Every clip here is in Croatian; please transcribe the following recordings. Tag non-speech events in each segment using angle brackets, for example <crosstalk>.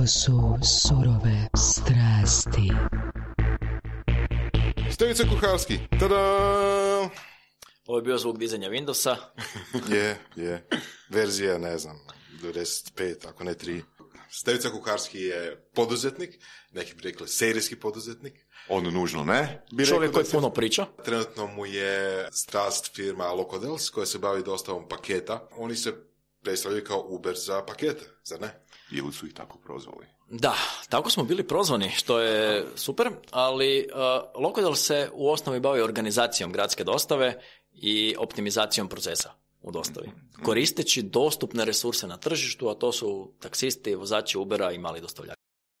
Ovo su surove strasti. Stevica Kuharski, tada! Ovo je bio zvuk dizanja Windowsa. <laughs> je, je. Verzija, ne znam, 95, ako ne 3. Stevica Kuharski je poduzetnik, neki bi rekli serijski poduzetnik. On nužno ne. Bi Čovjek koji puno priča. Trenutno mu je strast firma Locodels koja se bavi dostavom paketa. Oni se predstavljaju kao Uber za pakete, zar ne? Ili su ih tako prozvali? Da, tako smo bili prozvani, što je super, ali uh, Lokodel se u osnovi bavi organizacijom gradske dostave i optimizacijom procesa u dostavi, mhm. koristeći dostupne resurse na tržištu, a to su taksisti, vozači Ubera i mali dostavljači.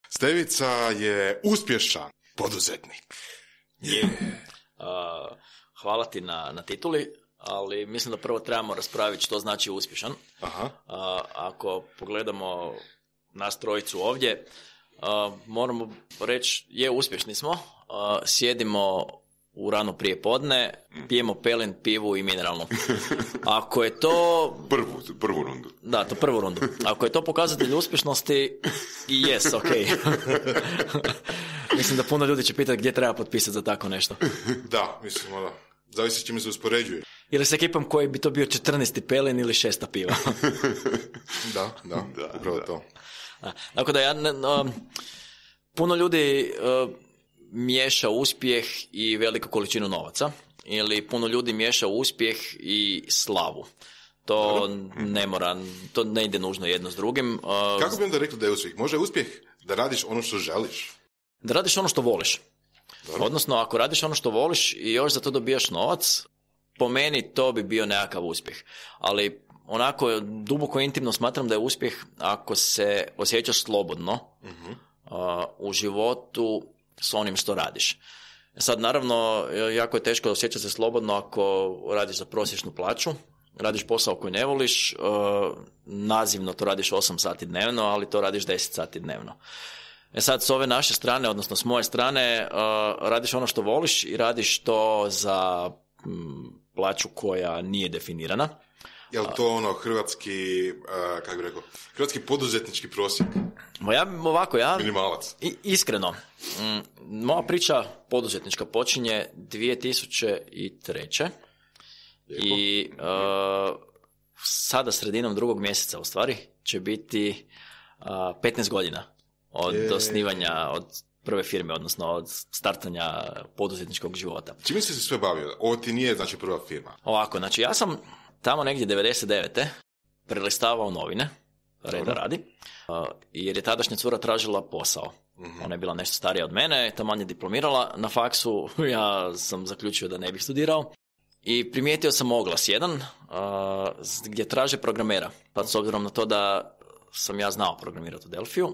Stevica je uspješan poduzetnik. Yeah. Eh, hvala ti na, na tituli ali mislim da prvo trebamo raspraviti što znači uspješan. Aha. ako pogledamo nas trojicu ovdje, moramo reći, je uspješni smo, sjedimo u rano prije podne, pijemo pelin, pivu i mineralnu. <laughs> Ako je to... Prvu, prvu rundu. Da, to prvu rundu. Ako je to pokazatelj uspješnosti, yes, ok. <laughs> <laughs> mislim da puno ljudi će pitati gdje treba potpisati za tako nešto. Da, mislim da. Zavisi s čime se uspoređuje. Ili s ekipom koji bi to bio 14. pelin ili šesta piva. <laughs> da, da, upravo to. Tako da ja, um, puno ljudi uh, miješa uspjeh i veliku količinu novaca. Ili puno ljudi miješa uspjeh i slavu. To ne mora, to ne ide nužno jedno s drugim. Uh, Kako bi onda rekli da je uspjeh? Može uspjeh da radiš ono što želiš? Da radiš ono što voliš. Dobro. Odnosno, ako radiš ono što voliš i još za to dobijaš novac, po meni to bi bio nekakav uspjeh. Ali onako duboko intimno smatram da je uspjeh ako se osjećaš slobodno mhm. u životu s onim što radiš. E sad naravno e, jako je teško osjećati se slobodno ako radiš za prosječnu plaću, radiš posao koji ne voliš, e, nazivno to radiš 8 sati dnevno, ali to radiš 10 sati dnevno. E sad, s ove naše strane, odnosno s moje strane, e, radiš ono što voliš i radiš to za mm, plaću koja nije definirana. Je to ono hrvatski, e, kako bi rekao, hrvatski poduzetnički prosjek? Ma ja ovako, ja... Minimalac. iskreno, mm, moja priča poduzetnička počinje 2003. I e, sada sredinom drugog mjeseca u stvari će biti 15 godina od osnivanja, od prve firme, odnosno od startanja poduzetničkog života. Čime si se sve bavio? Ovo ti nije znači prva firma? Ovako, znači ja sam tamo negdje 99. prelistavao novine, reda radi, jer je tadašnja cura tražila posao. Mhm. Ona je bila nešto starija od mene, ta manje diplomirala. Na faksu <laughs> ja sam zaključio da ne bih studirao. I primijetio sam oglas jedan gdje traže programera. Pa s obzirom na to da sam ja znao programirati u Delfiju,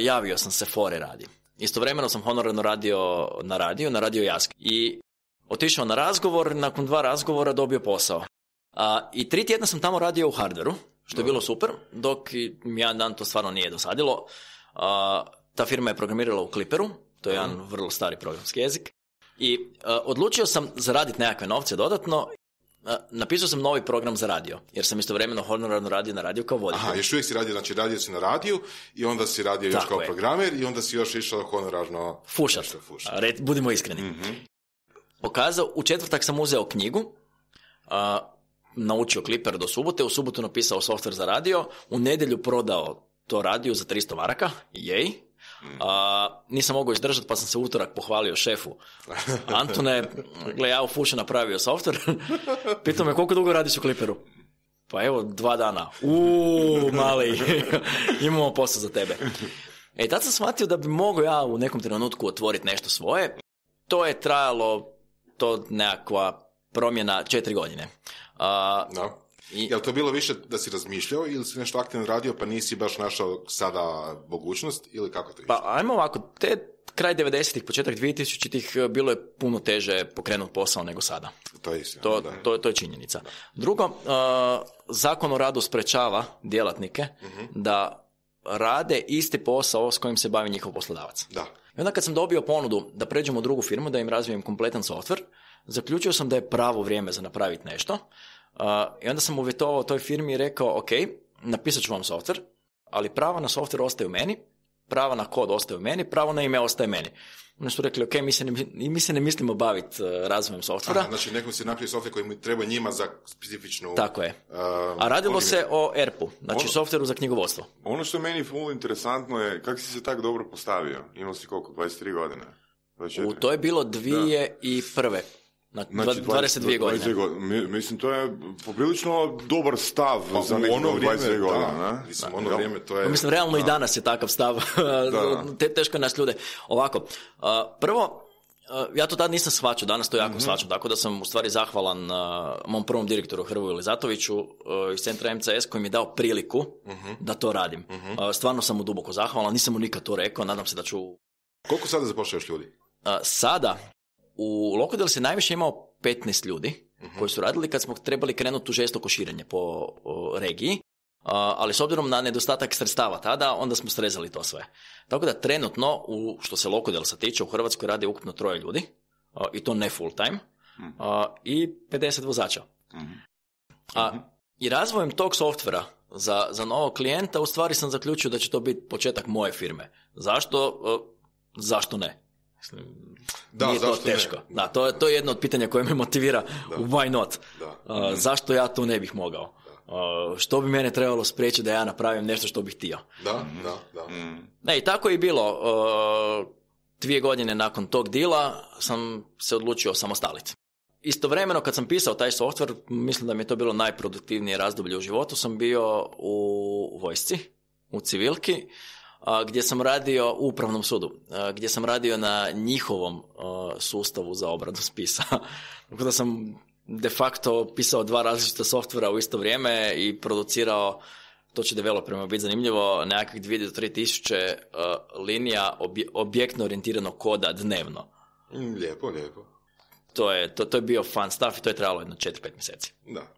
javio sam se fore radi. Istovremeno sam honorarno radio na radiju, na radio Jask. I otišao na razgovor, nakon dva razgovora dobio posao. A, I tri tjedna sam tamo radio u hardveru, što je bilo super, dok mi jedan dan to stvarno nije dosadilo. ta firma je programirala u Clipperu, to je jedan vrlo stari programski jezik. I odlučio sam zaraditi nekakve novce dodatno napisao sam novi program za radio, jer sam istovremeno honorarno radio na radio kao voditelj. Aha, još uvijek si radio, znači radio si na radiju i onda si radio još kao programer i onda si još išao honorarno... Fušat, Red, budimo iskreni. mm Pokazao, u četvrtak sam uzeo knjigu, naučio kliper do subote, u subotu napisao software za radio, u nedjelju prodao to radio za 300 varaka, jej, a, nisam mogao izdržati pa sam se utorak pohvalio šefu. <laughs> Antone, gle, ja u fušu napravio softver <laughs> Pitao me koliko dugo radiš u kliperu? Pa evo, dva dana. u mali, <laughs> imamo posao za tebe. E, tad sam shvatio da bi mogao ja u nekom trenutku otvoriti nešto svoje. To je trajalo, to nekakva promjena četiri godine. A, no. I... Jel to bilo više da si razmišljao ili si nešto aktivno radio pa nisi baš našao sada mogućnost ili kako to pa, išlo? Pa ajmo ovako, te kraj 90-ih, početak 2000-ih eh, bilo je puno teže pokrenuti posao nego sada. To je, istina, to, to, to je činjenica. Drugo, uh, zakon o radu sprečava djelatnike mhm. da rade isti posao s kojim se bavi njihov poslodavac. Da. I onda kad sam dobio ponudu da pređemo u drugu firmu, da im razvijem kompletan software, zaključio sam da je pravo vrijeme za napraviti nešto Uh, I onda sam uvjetovao toj firmi i rekao, ok, napisat ću vam software, ali prava na software ostaje u meni, prava na kod ostaje u meni, pravo na ime ostaje meni. Oni su rekli, ok, mi se ne, mi se ne mislimo baviti uh, razvojem softvera. znači, nekom si napravio softver koji treba njima za specifičnu... Tako je. Uh, A radilo se o ERP-u, znači ono- softveru za knjigovodstvo. Ono što meni ful interesantno je, kako si se tako dobro postavio? Imao si koliko, 23 godine? U, to je bilo dvije da. i prve. Na znači, 22, 22 godine. mislim, to je poprilično dobar stav pa, za nekog 22 ono godina. Mislim, ono vrijeme to je... Pa mislim, realno da. i danas je takav stav. <laughs> Da. teško je nas ljude. Ovako, prvo, ja to tad nisam shvaćao, danas to jako mm-hmm. shvaćam, tako da sam u stvari zahvalan mom prvom direktoru Hrvoju Lizatoviću iz centra MCS koji mi je dao priliku mm-hmm. da to radim. Mm-hmm. Stvarno sam mu duboko zahvalan, nisam mu nikad to rekao, nadam se da ću... Koliko sada zapošljaš ljudi? Sada u Lokodel se najviše imao 15 ljudi mhm. koji su radili kad smo trebali krenuti u žestoko širenje po regiji. ali s obzirom na nedostatak sredstava tada, onda smo srezali to sve. Tako da trenutno, u, što se Lokodel sa tiče, u Hrvatskoj radi ukupno troje ljudi, i to ne full time, mhm. i 50 vozača. Mhm. A, I razvojem tog softvera za, za novog klijenta, u stvari sam zaključio da će to biti početak moje firme. Zašto? E, zašto ne? Da, Nije to teško. Da, to, to je jedno od pitanja koje me motivira u why not. zašto ja to ne bih mogao? što bi mene trebalo spriječiti da ja napravim nešto što bih htio? Da, da, da. Ne, i tako je i bilo. Uh, dvije godine nakon tog dila sam se odlučio samostaliti. Istovremeno kad sam pisao taj softver mislim da mi je to bilo najproduktivnije razdoblje u životu, sam bio u vojsci, u civilki gdje sam radio u upravnom sudu, gdje sam radio na njihovom sustavu za obradu spisa. <laughs> Tako da sam de facto pisao dva različita softvera u isto vrijeme i producirao, to će developerima biti zanimljivo, nekakvih 2 do 3 tisuće linija objektno orijentiranog koda dnevno. Mm, lijepo, lijepo. To je, to, to je bio fun stuff i to je trajalo jedno 4-5 mjeseci. Da.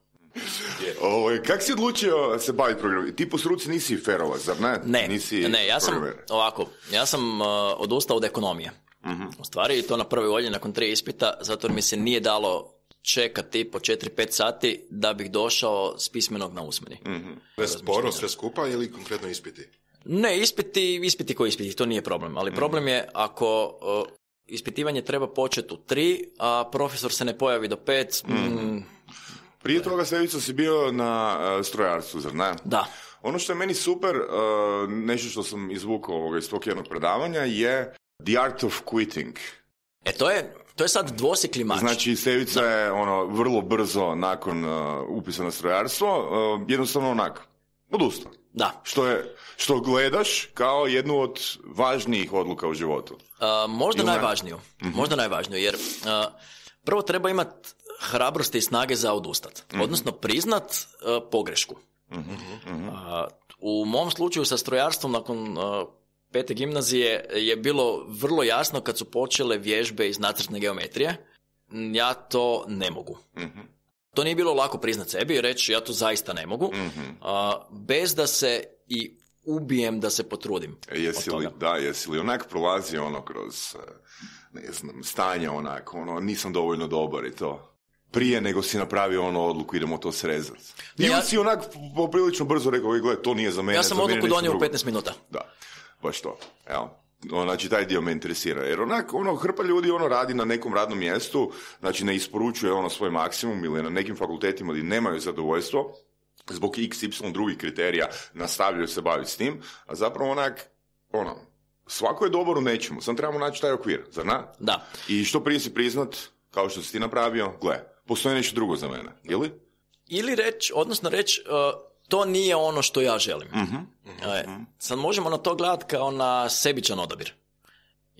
Ovo, kak si odlučio se baviti programom? Ti po struci nisi ferova, zar ne? Ne, nisi ne ja sam ovako, ja sam uh, odustao od ekonomije. Uh-huh. U stvari to na prvoj volji nakon tri ispita, zato mi se nije dalo čekati po 4-5 sati da bih došao s pismenog na usmeni. Mhm. sporo, sve skupa ili konkretno ispiti? Ne, ispiti, ispiti koji ispiti, to nije problem. Ali mhm. problem je ako uh, ispitivanje treba početi u tri a profesor se ne pojavi do pet mm, prije toga sevica si bio na e, strojarstvu, zar ne? Da. Ono što je meni super, e, nešto što sam izvukao ovoga iz tog jednog predavanja je The Art of Quitting. E to je, to je sad dvosiklimač. Znači, sevica je ono, vrlo brzo nakon e, upisa na strojarstvo, jednostavno onak, odustao. Da. Što, je, što gledaš kao jednu od važnijih odluka u životu. možda najvažniju. Mhm. Možda najvažniju, jer Prvo treba imati hrabrosti i snage za odustat, mhm. odnosno priznat e, pogrešku. Uh, u mom slučaju sa strojarstvom nakon uh, pete gimnazije je bilo vrlo jasno kad su počele vježbe iz nacrtne geometrije, ja to ne mogu. To nije bilo lako priznat sebi i reći ja to zaista ne mogu, bez da se i ubijem da se potrudim. E, jesi li, da, jesi li onak prolazi ono kroz, e, ne znam, stanje onako, ono, nisam dovoljno dobar i to? prije nego si napravio ono odluku idemo to srezati. I ja, si onak poprilično brzo rekao, gle, to nije za mene. Ja sam odluku donio u 15 minuta. Da, baš to. Evo, znači taj dio me interesira. Jer onak, ono, hrpa ljudi ono radi na nekom radnom mjestu, znači ne isporučuje ono svoj maksimum ili na nekim fakultetima gdje nemaju zadovoljstvo, zbog XY drugih kriterija nastavljaju se baviti s tim, a zapravo onak, ono, svako je dobar u nečemu, sam trebamo naći taj okvir, zar na? Da. I što prije si priznat, kao što si ti napravio, gle, postoji nešto drugo za mene, ili? Ili reći, odnosno reći, uh, to nije ono što ja želim. uh sad možemo na to gledati kao na sebičan odabir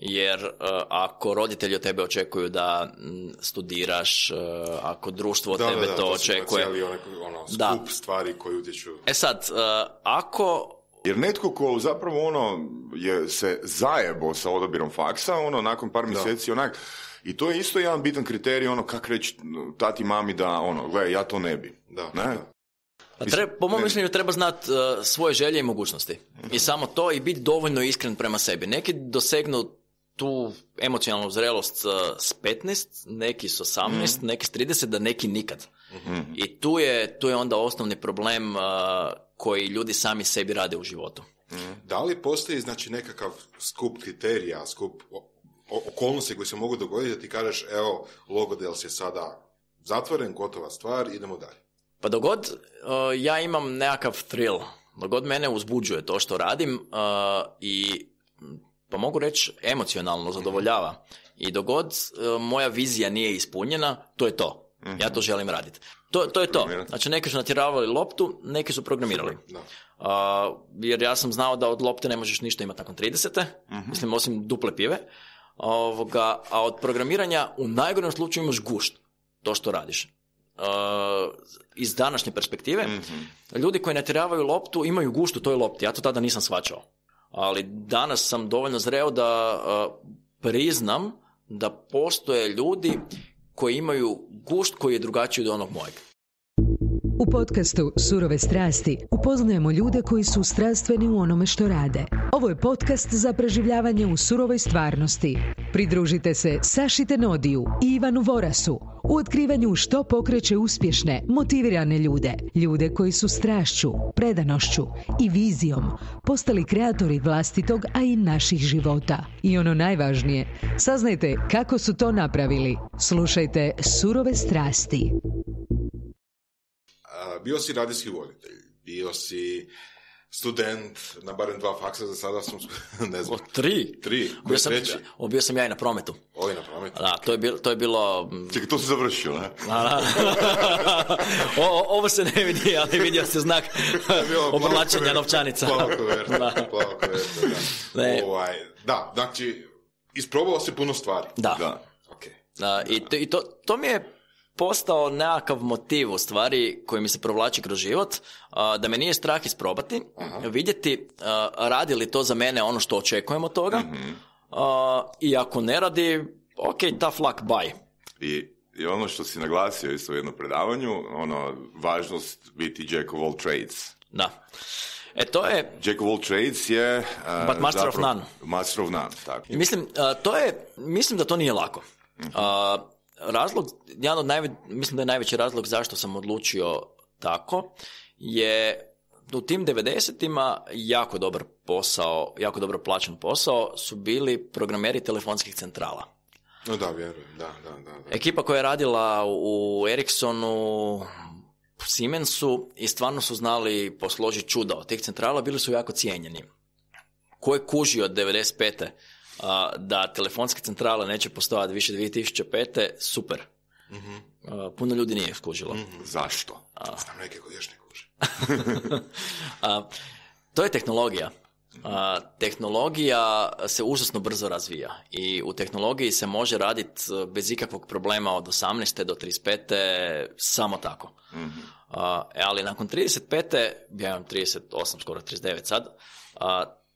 jer e, ako roditelji od tebe očekuju da studiraš, e, ako društvo od tebe da, da, to, to očekuje... Cijeli ono, skup da, stvari koje utječu. E sad, e, ako... Jer netko ko zapravo ono je se zajebo sa odabirom faksa, ono nakon par mjeseci onak, i to je isto jedan bitan kriterij, ono kak reći tati mami da ono, gle, ja to ne bi. Da, ne? treba, po mom mišljenju treba znati svoje želje i mogućnosti. I samo to i biti dovoljno iskren prema sebi. Neki dosegnu tu emocionalnu zrelost e, s 15, neki s 18, mhm. neki s 30, da neki nikad. Mhm. I tu je, je onda osnovni problem e, koji ljudi sami sebi rade u životu. Mhm. Da li postoji znači nekakav skup kriterija, skup okolnosti koji se mogu dogoditi da ti kažeš evo, Logodels je sada zatvoren, gotova stvar, idemo dalje? Pa dogod e, ja imam nekakav thrill, dogod mene uzbuđuje to što radim i pa mogu reći emocionalno mhm. zadovoljava. I dogod uh, e, moja vizija nije ispunjena, to je to. Mhm. Ja to želim raditi. To, to je to. Znači, neki su natjeravali loptu, neki su programirali. Uh, jer ja sam znao da od lopte ne možeš ništa imati nakon 30. Mhm. Mislim, osim duple pive. a od programiranja u najgorem slučaju imaš gušt. To što radiš. Uh, iz današnje perspektive, ljudi koji natjeravaju loptu imaju gušt u toj lopti. Ja to tada nisam shvaćao ali danas sam dovoljno zreo da priznam da postoje ljudi koji imaju gušt koji je drugačiji od onog mojeg. U podcastu Surove strasti upoznajemo ljude koji su strastveni u onome što rade. Ovo je podcast za preživljavanje u surovoj stvarnosti. Pridružite se Saši Tenodiju i Ivanu Vorasu u otkrivanju što pokreće uspješne, motivirane ljude. Ljude koji su strašću, predanošću i vizijom postali kreatori vlastitog, a i naših života. I ono najvažnije, saznajte kako su to napravili. Slušajte Surove strasti bio si radijski voditelj, bio si student, na barem dva faksa za sada sam, <laughs> ne znam. O, tri? Tri, koji sam, treći? bio sam ja i na prometu. O, ovaj i na prometu. Da, to je bilo... To je bilo... Mm. Čekaj, to si završio, ne? Da, <laughs> o, ovo se ne vidi, ali vidio se znak <laughs> obrlačenja novčanica. Plavo da. plavo da. Ovaj, da, znači, isprobao si puno stvari. Da. da. Okay. da i, to, i to, to mi je postao nekakav motiv u stvari koji mi se provlači kroz život, da me nije strah isprobati, vidjeti radi li to za mene ono što očekujemo od toga mhm. i ako ne radi, ok, ta flak bye. I, ono što si naglasio isto u jednom predavanju, ono, važnost biti jack of all trades. Da. E to je... Jack of all trades je... E, but master of none. Master of none, tako. I mislim, e, to je, mislim da to nije lako. Uh-huh. uh razlog, jedan od najve, mislim da je najveći razlog zašto sam odlučio tako, je u tim 90-ima jako dobar posao, jako dobro plaćen posao su bili programeri telefonskih centrala. No da, vjerujem, da, da, da, Ekipa koja je radila u Ericssonu, Siemensu i stvarno su znali posložiti čuda od tih centrala, bili su jako cijenjeni. Ko je kužio od 95 da telefonske centrale neće postojati više 2005. super. Mm-hmm. Puno ljudi nije skužilo. Mhm. Zašto? Znam neke koji još ne kuže. <laughs> to je tehnologija. Mhm. tehnologija se užasno brzo razvija i u tehnologiji se može raditi e, bez ikakvog problema od 18. do 35. samo tako. Mhm. E, ali nakon 35. ja imam 38, skoro 39 sad,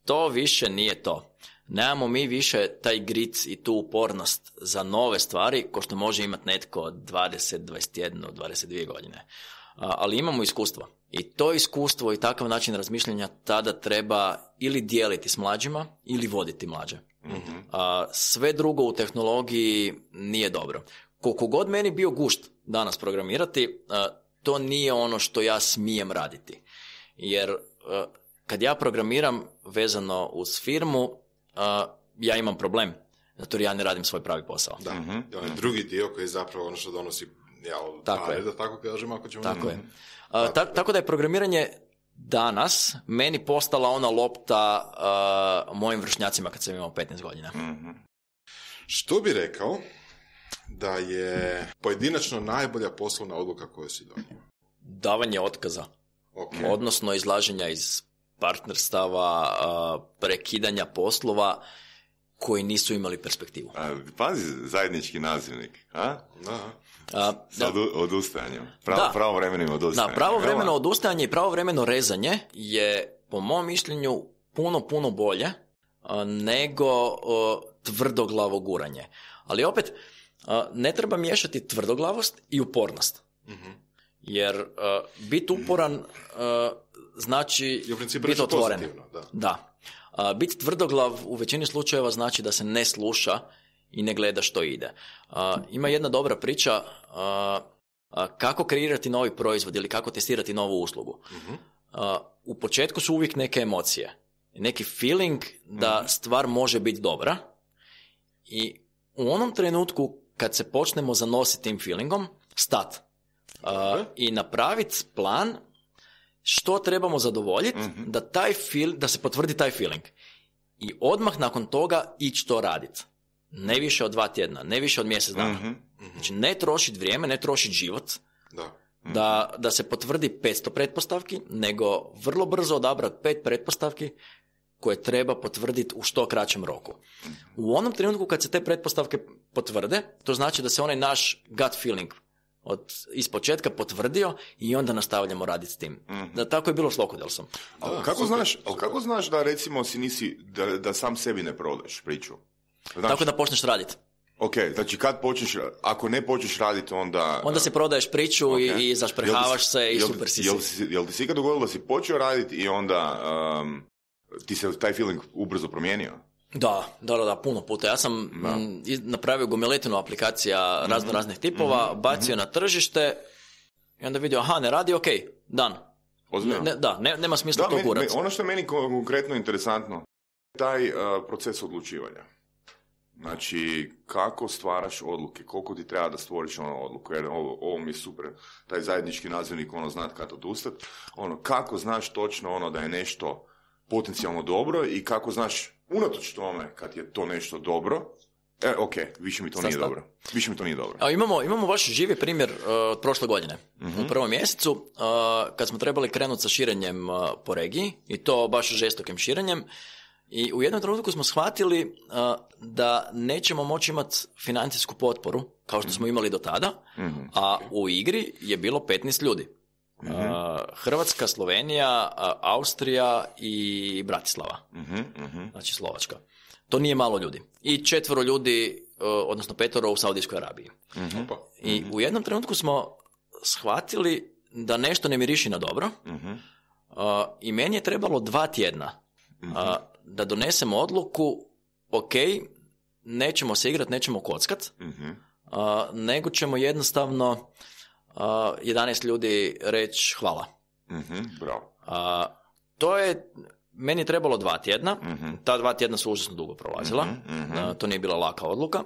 to više nije to nemamo mi više taj gric i tu upornost za nove stvari ko što može imati netko od 20, 21, 22 godine. Ali imamo iskustvo. I to iskustvo i takav način razmišljanja tada treba ili dijeliti s mlađima ili voditi mlađe. Mhm. Sve drugo u tehnologiji nije dobro. Koliko god meni bio gušt danas programirati, to nije ono što ja smijem raditi. Jer kad ja programiram vezano uz firmu, ja imam problem, zato jer ja ne radim svoj pravi posao. Da, mm drugi dio koji je zapravo ono što donosi ja, tako je. da tako kažem, ako ćemo... Tako, je. tako da je programiranje danas meni postala ona lopta uh, mojim vršnjacima kad sam imao 15 godina. mm Što bi rekao da je pojedinačno najbolja poslovna odluka koju si donio? Davanje otkaza. Odnosno izlaženja iz partnerstava, prekidanja poslova koji nisu imali perspektivu. A, pazi zajednički nazivnik, a? Da. A, Sa odustajanjem. Pravo, da. Pravovremenim pravovremeno odustajanje i pravovremeno rezanje je, po mom mišljenju, puno, puno bolje nego tvrdoglavo guranje. Ali opet, ne treba miješati tvrdoglavost i upornost. Mhm. Jer bit uporan znači biti otvoren. Da. da. A, biti tvrdoglav u većini slučajeva znači da se ne sluša i ne gleda što ide. ima jedna dobra priča kako kreirati novi proizvod ili kako testirati novu uslugu. Mhm. U početku su uvijek neke emocije, neki feeling da mhm. stvar može biti dobra i u onom trenutku kad se počnemo zanositi tim feelingom, stat. i napraviti plan što trebamo zadovoljiti mhm. da, taj feel, da se potvrdi taj feeling. I odmah nakon toga ići to raditi. Ne više od dva tjedna, ne više od mjesec dana. mm Znači ne trošiti vrijeme, ne trošiti život. Da. Da, se potvrdi 500 pretpostavki, nego vrlo brzo odabrati pet pretpostavki koje treba potvrditi u što kraćem roku. Mhm. U onom trenutku kad se te pretpostavke potvrde, to znači da se onaj naš gut feeling od, iz početka potvrdio i onda nastavljamo raditi s tim. Mhm. Da, tako je bilo s Lokodelsom. kako, znaš, kako znaš da recimo si nisi, da, da sam sebi ne prodaš priču? Znaš, tako da počneš raditi. Ok, znači kad počneš, ako ne počneš raditi onda... Onda se prodaješ priču i, i zašprehavaš se i jel, super si jel, jel, jel ti se ikad dogodilo da si počeo raditi i onda um, ti se taj feeling ubrzo promijenio? Da, da, da, puno puta. Ja sam napravio gomiletinu aplikacija razno raznih tipova, mhm, mhm, bacio mhm. na tržište i onda vidio, aha, ne radi, ok, dan. da, ne, nema smisla to Ono što je meni konkretno interesantno, taj e, proces odlučivanja. Znači, kako stvaraš odluke, koliko ti treba da stvoriš ono odluku, jer ovo, ovo mi super, taj zajednički nazivnik, ono, znat kad odustat, ono, kako znaš točno ono da je nešto potencijalno dobro i kako znaš unatoč tome kad je to nešto dobro, e, ok, više mi to nije dobro. Više mi to nije dobro. A, imamo, imamo vaš živi primjer e, od prošle godine. Mhm. U prvom mjesecu, e, kad smo trebali krenuti sa širenjem uh, po regiji, i to baš žestokim širenjem, i u jednom trenutku smo shvatili da nećemo moći imati financijsku potporu, kao što mhm. smo imali do tada, mhm. a u igri je bilo 15 ljudi. Mhm. Hrvatska, Slovenija, Austrija i Bratislava. Uh-huh, Znači Slovačka. To nije malo ljudi. I četvoro ljudi, odnosno petoro u Saudijskoj Arabiji. I u jednom trenutku smo shvatili da nešto ne miriši na dobro i meni je trebalo dva tjedna da donesemo odluku ok, nećemo se igrati, nećemo kockat, nego ćemo jednostavno 11 uh, ljudi reći hvala. mm bravo. Uh, to je meni je trebalo dva tjedna, mhm. ta dva tjedna su užasno dugo prolazila, mhm, mhm. Uh, to nije bila laka odluka.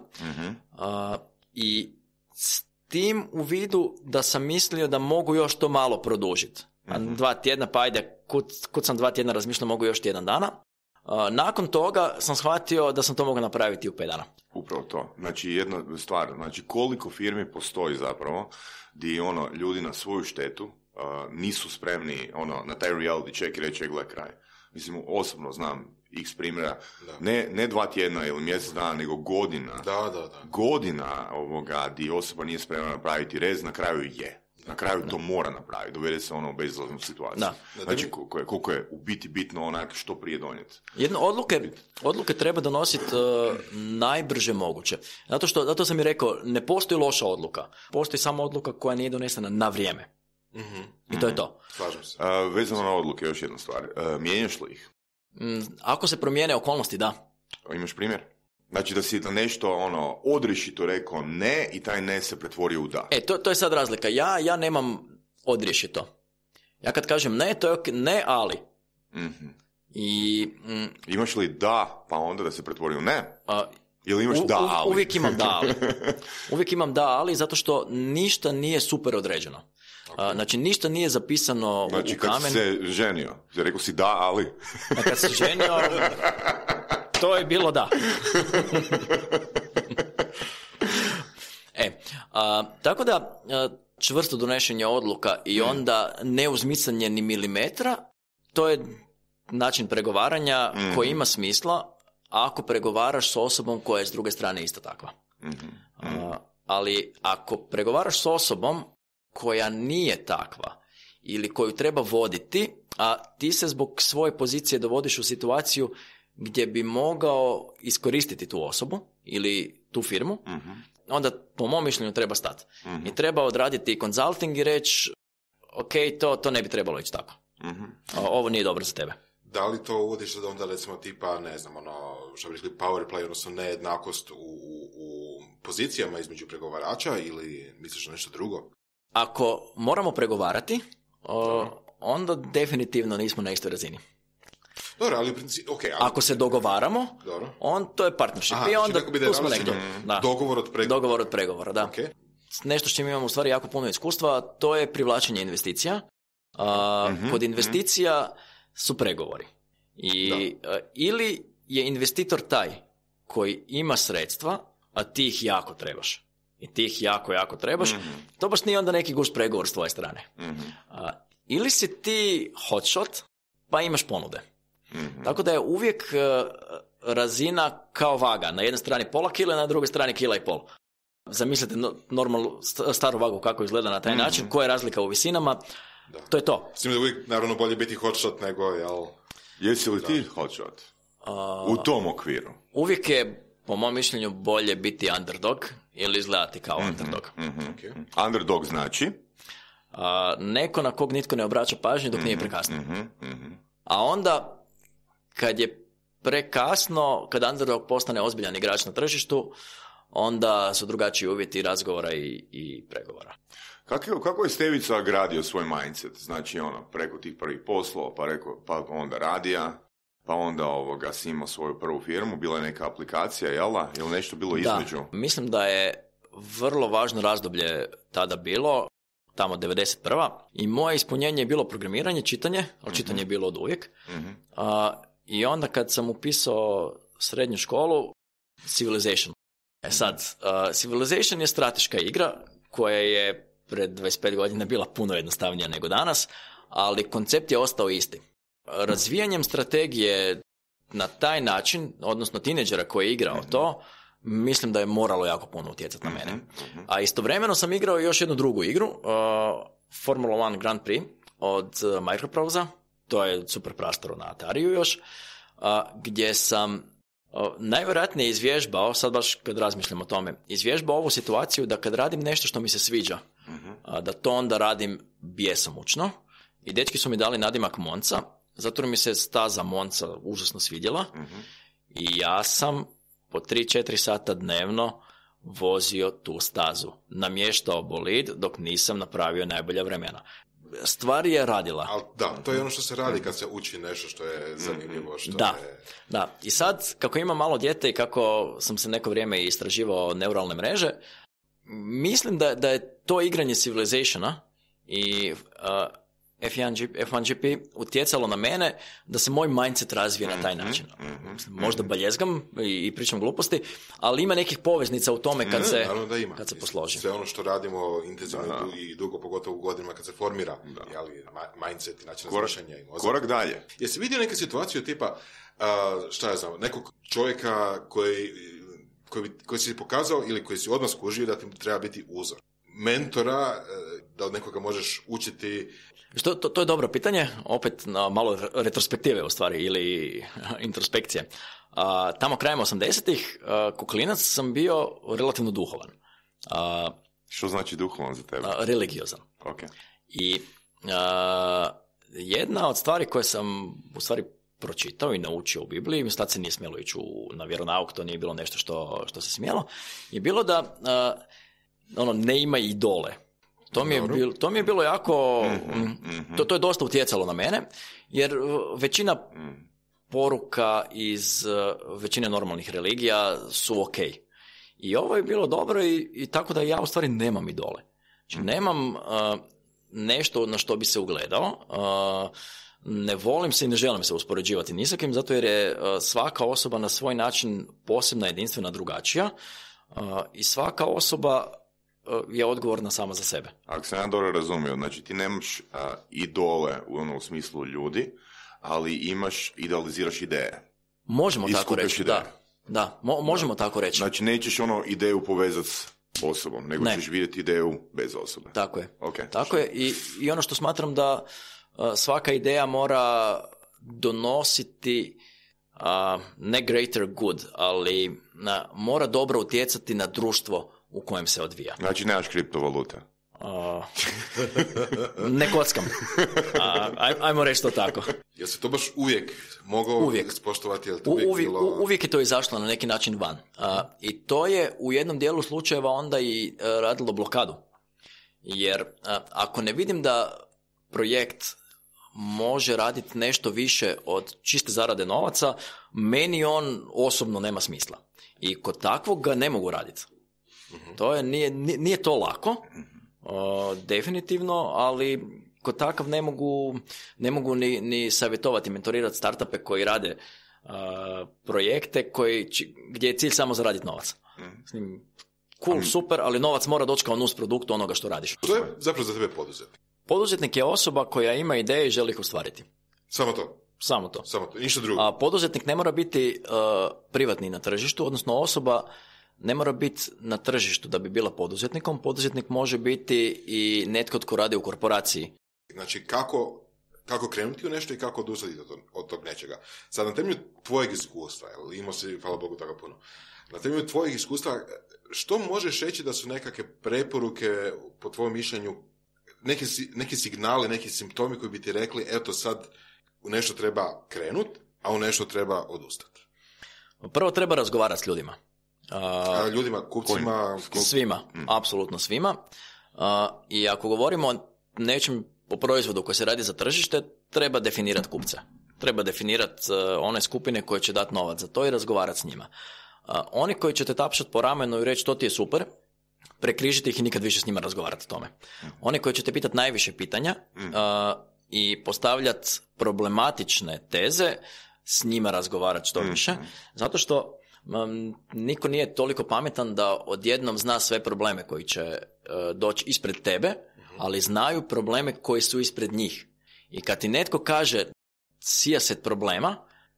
I s tim u vidu da sam mislio da mogu još to malo produžiti. Dva tjedna, pa ajde, kud, kud sam dva tjedna razmišljao, mogu još tjedan dana. Nakon toga sam shvatio da sam to mogao napraviti u pet dana. Upravo to. Znači jedna stvar, znači koliko firmi postoji zapravo di ono, ljudi na svoju štetu nisu spremni ono, na taj reality check i reći, gle, kraj. Mislim, osobno znam x primjera, Ne, ne dva tjedna ili mjesec dana, nego godina. Da, da, da. Godina ovoga di osoba nije spremna napraviti rez, na kraju je na kraju to mora napraviti, dovede se ono u bezlaznu situaciju. Da. Znači, koliko je, koliko je u biti bitno onak što prije donijeti. Jedno, odluke, odluke treba donositi uh, e, najbrže moguće. Zato što, zato sam i rekao, ne postoji loša odluka, postoji samo odluka koja nije donesena na vrijeme. Mhm. I to je mhm. to. Slažem se. E, vezano na odluke, još jedna stvar. E, mijenjaš li ih? Mm, ako se promijene okolnosti, da. Imaš primjer? Znači da si da nešto ono odrešito rekao ne i taj ne se pretvorio u da. E, to, to je sad razlika. Ja, ja nemam odrešito. Ja kad kažem ne, to je ok, ne ali. Mhm. mm I, imaš li da, pa onda da se pretvori u ne? A, Ili imaš da ali? Uvijek imam da ali. <laughs> uvijek imam da ali zato što ništa nije super određeno. Znači, ništa nije zapisano znači, u kamen. Znači, kad se ženio, rekao si da, ali... A e, kad se ženio, <laughs> to je bilo da. e, tako da, čvrsto donošenje odluka i mm. onda neuzmicanje ni milimetra, to je način pregovaranja mm-hmm. koji ima smisla ako pregovaraš s osobom koja je s druge strane isto takva. Mm-hmm. Mm-hmm. ali ako pregovaraš s osobom koja nije takva ili koju treba voditi, a ti se zbog svoje pozicije dovodiš u situaciju gdje bi mogao iskoristiti tu osobu ili tu firmu, mhm. onda po mom mišljenju treba stati. uh mhm. I treba odraditi konzulting i reći, ok, to, to ne bi trebalo ići tako. uh Ovo nije dobro za tebe. Da li to uvodiš da onda recimo tipa, ne znam, ono, što bi rekli power play, odnosno nejednakost u, u, u pozicijama između pregovarača ili misliš na nešto drugo? Ako moramo pregovarati, onda definitivno nismo na istoj razini ali Ako se dogovaramo, Dobro. on to je partnership. I znači onda znači tu smo mm, Dogovor od pregovora. Dogovor od pregovora, da. Nešto s čim imamo u stvari jako puno iskustva, to je privlačenje investicija. Uh, kod mhm. investicija su pregovori. I, e, ili je investitor taj koji ima sredstva, a ti ih jako trebaš. I ti ih jako, jako trebaš. Mm-hmm. To baš nije onda neki guš pregovor s tvoje strane. Mhm. ili si ti hotshot, pa imaš ponude. Mhm. Tako da je uvijek e, razina kao vaga. Na jednoj strani pola kila, na drugoj strani kila i pol. Zamislite normalnu staru vagu kako izgleda na taj mhm. način, koja je razlika u visinama. To je to. S da uvijek naravno bolje biti hotshot nego, jel... Jesi li ti hotshot? U tom okviru. Uvijek je, po mom mišljenju, bolje biti underdog ili izgledati kao mm underdog. Mhm. Okay. Underdog znači? A, neko na kog nitko ne obraća pažnju dok nije prekasno. A onda kad je prekasno, kad underdog postane ozbiljan igrač na tržištu, onda su drugačiji uvjeti razgovora i, i pregovora. Kako, kako je Stevica gradio svoj mindset? Znači, ono, preko tih prvih poslova, pa, reko, pa onda radija, pa onda ovoga, si imao svoju prvu firmu, bila je neka aplikacija, jel'a? Ili nešto bilo između? mislim da je vrlo važno razdoblje tada bilo, tamo 91. I moje ispunjenje je bilo programiranje, čitanje, ali čitanje je mhm. bilo od uvijek. Mhm. A, i onda kad sam upisao srednju školu, Civilization. E sad, uh, Civilization je strateška igra koja je pred 25 godina bila puno jednostavnija nego danas, ali koncept je ostao isti. Razvijanjem strategije na taj način, odnosno tineđera koji je igrao mhm. to, mislim da je moralo jako puno utjecati na mene. Mhm, mhm. A istovremeno sam igrao još jednu drugu igru, uh, Formula One Grand Prix od uh, Microprose to je super prastor na Atariju još, gdje sam najvjerojatnije izvježbao, sad baš kad razmišljam o tome, izvježbao ovu situaciju da kad radim nešto što mi se sviđa, mhm. da to onda radim bjesomučno. I dečki su mi dali nadimak Monca, zato mi se staza Monca užasno svidjela. Mhm. I ja sam po 3-4 sata dnevno vozio tu stazu. Namještao bolid dok nisam napravio najbolja vremena. Stvari je radila. Al, da, to je ono što se radi kad se uči nešto što je mm-hmm. zanimljivo. Što da, je... da. I sad, kako imam malo dijete i kako sam se neko vrijeme istraživao neuralne mreže, mislim da, da je to igranje Civilizationa i F1GP, utjecalo na mene da se moj mindset razvije na taj mhm, način. Mhm, možda mhm. baljezgam i, pričam gluposti, ali ima nekih poveznica u tome kad se, da ima. Kad se posloži. Sve ono što radimo intenzivno i dugo, pogotovo u godinama kad se formira mindset i način korak, Korak dalje. Jesi vidio neke situaciju tipa, šta ja znam, nekog čovjeka koji, koji, koji si pokazao ili koji si odmah skužio da ti treba biti uzor mentora, e, da od nekoga možeš učiti što, to, to je dobro pitanje, opet na malo retrospektive u stvari ili eh, introspekcije. A, tamo krajem 80-ih eh, kuklinac sam bio relativno duhovan. A, što znači duhovan za tebe? religiozan. I jedna od stvari koje sam u stvari pročitao i naučio u Bibliji, mislim tad se nije smjelo ići na vjeronauk, to nije bilo nešto što, što se smjelo, je bilo da ono, ne ima idole to mi, je bilo, mi je bilo jako, mhm, mm, mhm. to, to je dosta utjecalo na mene, jer uh, većina mm. poruka iz uh, većine normalnih religija su ok. I ovo je bilo dobro i, i tako da ja u stvari nemam idole. Znači, mhm. nemam uh, nešto na što bi se ugledao, ne volim se i ne želim se uspoređivati nisakim zato jer je svaka osoba na svoj način posebna, jedinstvena, drugačija i svaka osoba E, je odgovorna sama za sebe. Ako sam ja dobro razumio, znači ti nemaš e, idole u onom smislu ljudi, ali imaš, idealiziraš ideje. Možemo tako reći, ideje. da. Da, možemo tako reći. Znači nećeš ono ideju povezati s osobom, nego ćeš vidjeti ideju bez osobe. Tako je. tako je I, i ono što smatram da e, svaka ideja mora donositi ne greater good, ali mora dobro utjecati na društvo u kojem se odvija. Znači nemaš kriptovaluta? ne kockam. ajmo reći to tako. Jel se to baš uvijek mogao uvijek. spoštovati? uvijek, je to izašlo na neki način van. I to je u jednom dijelu slučajeva onda i e, radilo blokadu. Jer ako ne vidim da projekt može raditi nešto više od čiste zarade novaca, meni on osobno nema smisla. I kod takvog ga ne mogu raditi. Mhm. To je, nije, nije to lako, uh definitivno, ali kod takav ne mogu, ne mogu ni, ni savjetovati, mentorirati startupe koji rade uh, projekte koji, gdje je cilj samo zaraditi novac. Uh-huh. Cool, super, ali novac mora doći kao nus produktu onoga što radiš. To je zapravo za tebe poduzetnik. Poduzetnik je osoba koja ima ideje i želi ih ostvariti. Samo to? Samo to. Samo to, ništa drugo. A poduzetnik ne mora biti uh, privatni na tržištu, odnosno osoba ne mora biti na tržištu da bi bila poduzetnikom, poduzetnik može biti i netko tko radi u korporaciji. Znači kako, kako krenuti u nešto i kako odustati od, od tog nečega. Sad na temelju tvojeg iskustva, imao si, hvala Bogu, tako puno, na temelju tvojeg iskustva, što možeš reći da su nekakve preporuke, po tvojom mišljenju, neki, neki signali, neki simptomi koji bi ti rekli, eto sad u nešto treba krenut, a u nešto treba odustati? Prvo treba razgovarati s ljudima. A, ljudima, kupcima? Svima, mm. apsolutno svima. I ako govorimo o nečem o proizvodu koji se radi za tržište, treba definirati kupce. Treba definirati e, one skupine koje će dati novac za to i razgovarati s njima. oni koji će te tapšati po ramenu i reći to ti je super, prekrižiti ih i nikad više s njima razgovarati o tome. Mm. Oni koji će te pitati najviše pitanja mm. i postavljati problematične teze, s njima razgovarati što više. Zato što niko nije toliko pametan da odjednom zna sve probleme koji će e, doći ispred tebe, mhm. ali znaju probleme koji su ispred njih. I kad ti netko kaže sijaset problema,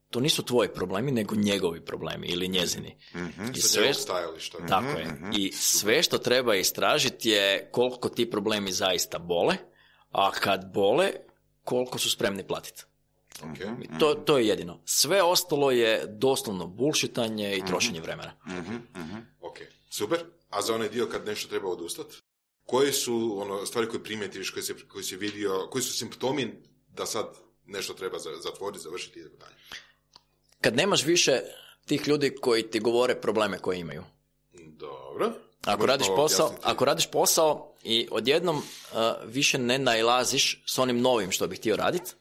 to nisu tvoji problemi, nego njegovi problemi ili njezini. Mhm. I sve što, mhm, I sve što treba istražiti je koliko ti problemi zaista bole, a kad bole, koliko su spremni platiti. Mhm. Mhm. To, to je jedino. Sve ostalo je doslovno bulšitanje i mhm. trošenje vremena. Ok, super. A za onaj dio kad nešto treba odustati, koje su ono, stvari koje primetiš, koje si, vidio, koji su simptomi da sad nešto treba zatvoriti, završiti i dalje? Kad nemaš više tih ljudi koji ti govore probleme koje imaju. Dobro. Ako radiš, posao, ako radiš posao i odjednom eh, više ne nailaziš s onim novim što bih htio raditi,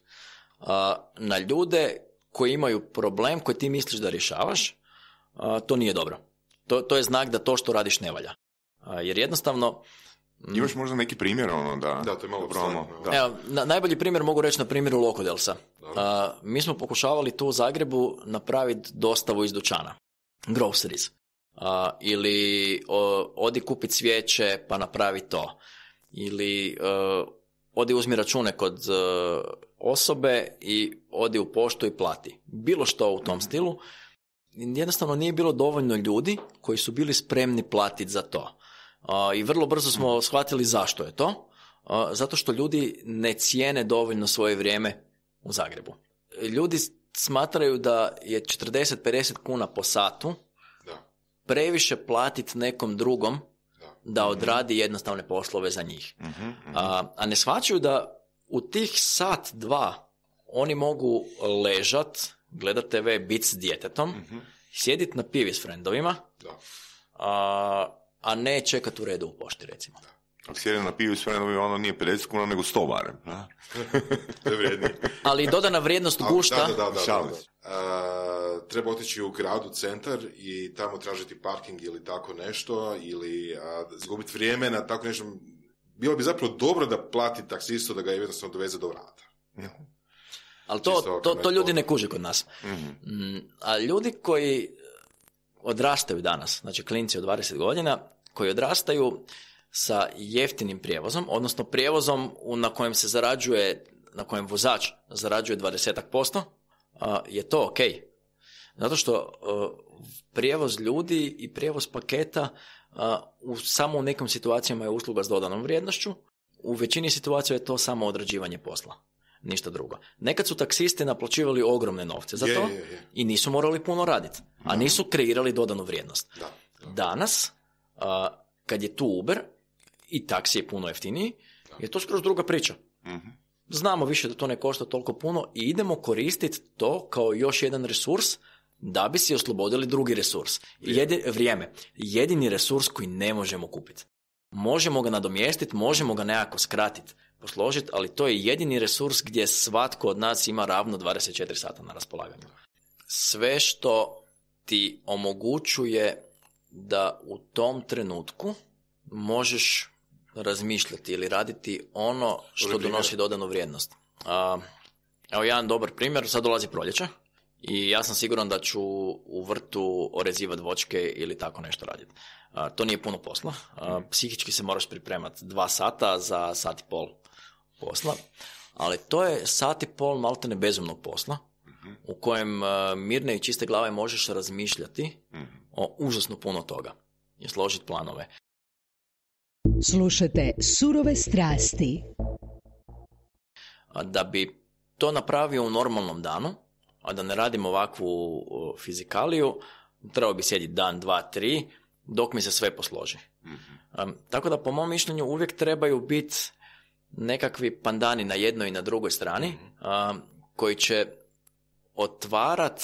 na ljude koji imaju problem koji ti misliš da rješavaš, to nije dobro. To, to je znak da to što radiš ne valja. Jer jednostavno, mm, Imaš možda neki primjer ono da... Da, to je malo ono, Evo, najbolji primjer mogu reći na primjeru Lokodelsa. mi smo pokušavali tu u Zagrebu napraviti dostavu iz dućana. Groceries. ili odi kupiti svijeće pa napravi to. Ili e, odi uzmi račune kod e, osobe i odi u poštu i plati. Bilo što u tom stilu. Jednostavno nije bilo dovoljno ljudi koji su bili spremni platiti za to. I vrlo brzo smo shvatili zašto je to. Zato što ljudi ne cijene dovoljno svoje vrijeme u Zagrebu. Ljudi smatraju da je 40-50 kuna po satu previše platiti nekom drugom da odradi jednostavne poslove za njih. Mhm, mhm. A, a ne shvaćaju da u tih sat, dva, oni mogu ležat, gledat TV, bit s djetetom, mhm. sjedit na pivi s frendovima, a, a ne čekat u redu u pošti, recimo. Ako na pivu sve ono nije 50 kuna, nego 100 barem. <laughs> to je vrijednije. Ali dodana vrijednost gušta. Da, da, da. da, da. Uh, treba otići u grad, u centar i tamo tražiti parking ili tako nešto, ili uh, zgubiti vrijeme na tako nešto. Bilo bi zapravo dobro da plati taksistu da ga jednostavno doveze do vrata. Mhm. Ali to, to, to, ljudi ne kuže kod nas. Mm-hmm. A ljudi koji odrastaju danas, znači klinci od 20 godina, koji odrastaju, sa jeftinim prijevozom, odnosno prijevozom na kojem se zarađuje, na kojem vozač zarađuje 20% je to ok. Zato što prijevoz ljudi i prijevoz paketa u, samo u nekim situacijama je usluga s dodanom vrijednošću, u većini situacija je to samo odrađivanje posla. Ništa drugo. Nekad su taksisti naplaćivali ogromne novce za to i nisu morali puno raditi, a nisu kreirali dodanu vrijednost. Danas, kad je tu Uber, i taksi je puno jeftiniji, je to skroz druga priča. Mhm. Znamo više da to ne košta toliko puno i idemo koristiti to kao još jedan resurs da bi si oslobodili drugi resurs. Vrijeme. vrijeme. Jedini resurs koji ne možemo kupiti. Možemo ga nadomjestiti, možemo ga nekako skratiti, posložiti, ali to je jedini resurs gdje svatko od nas ima ravno 24 sata na raspolaganju. Sve što ti omogućuje da u tom trenutku možeš razmišljati ili raditi ono što donosi dodanu vrijednost. Evo jedan dobar primjer, sad dolazi proljeće i ja sam siguran da ću u vrtu orezivati vočke ili tako nešto raditi. To nije puno posla, psihički se moraš pripremati dva sata za sat i pol posla, ali to je sat i pol maltene bezumnog posla u kojem mirne i čiste glave možeš razmišljati mhm. o užasno puno toga i složiti planove. Slušate Surove strasti. Da bi to napravio u normalnom danu, a da ne radim ovakvu fizikaliju, trebao bi sjediti dan, dva, tri, dok mi se sve posloži. Mhm. Tako da po mom mišljenju uvijek trebaju biti nekakvi pandani na jednoj i na drugoj strani mhm. koji će otvarat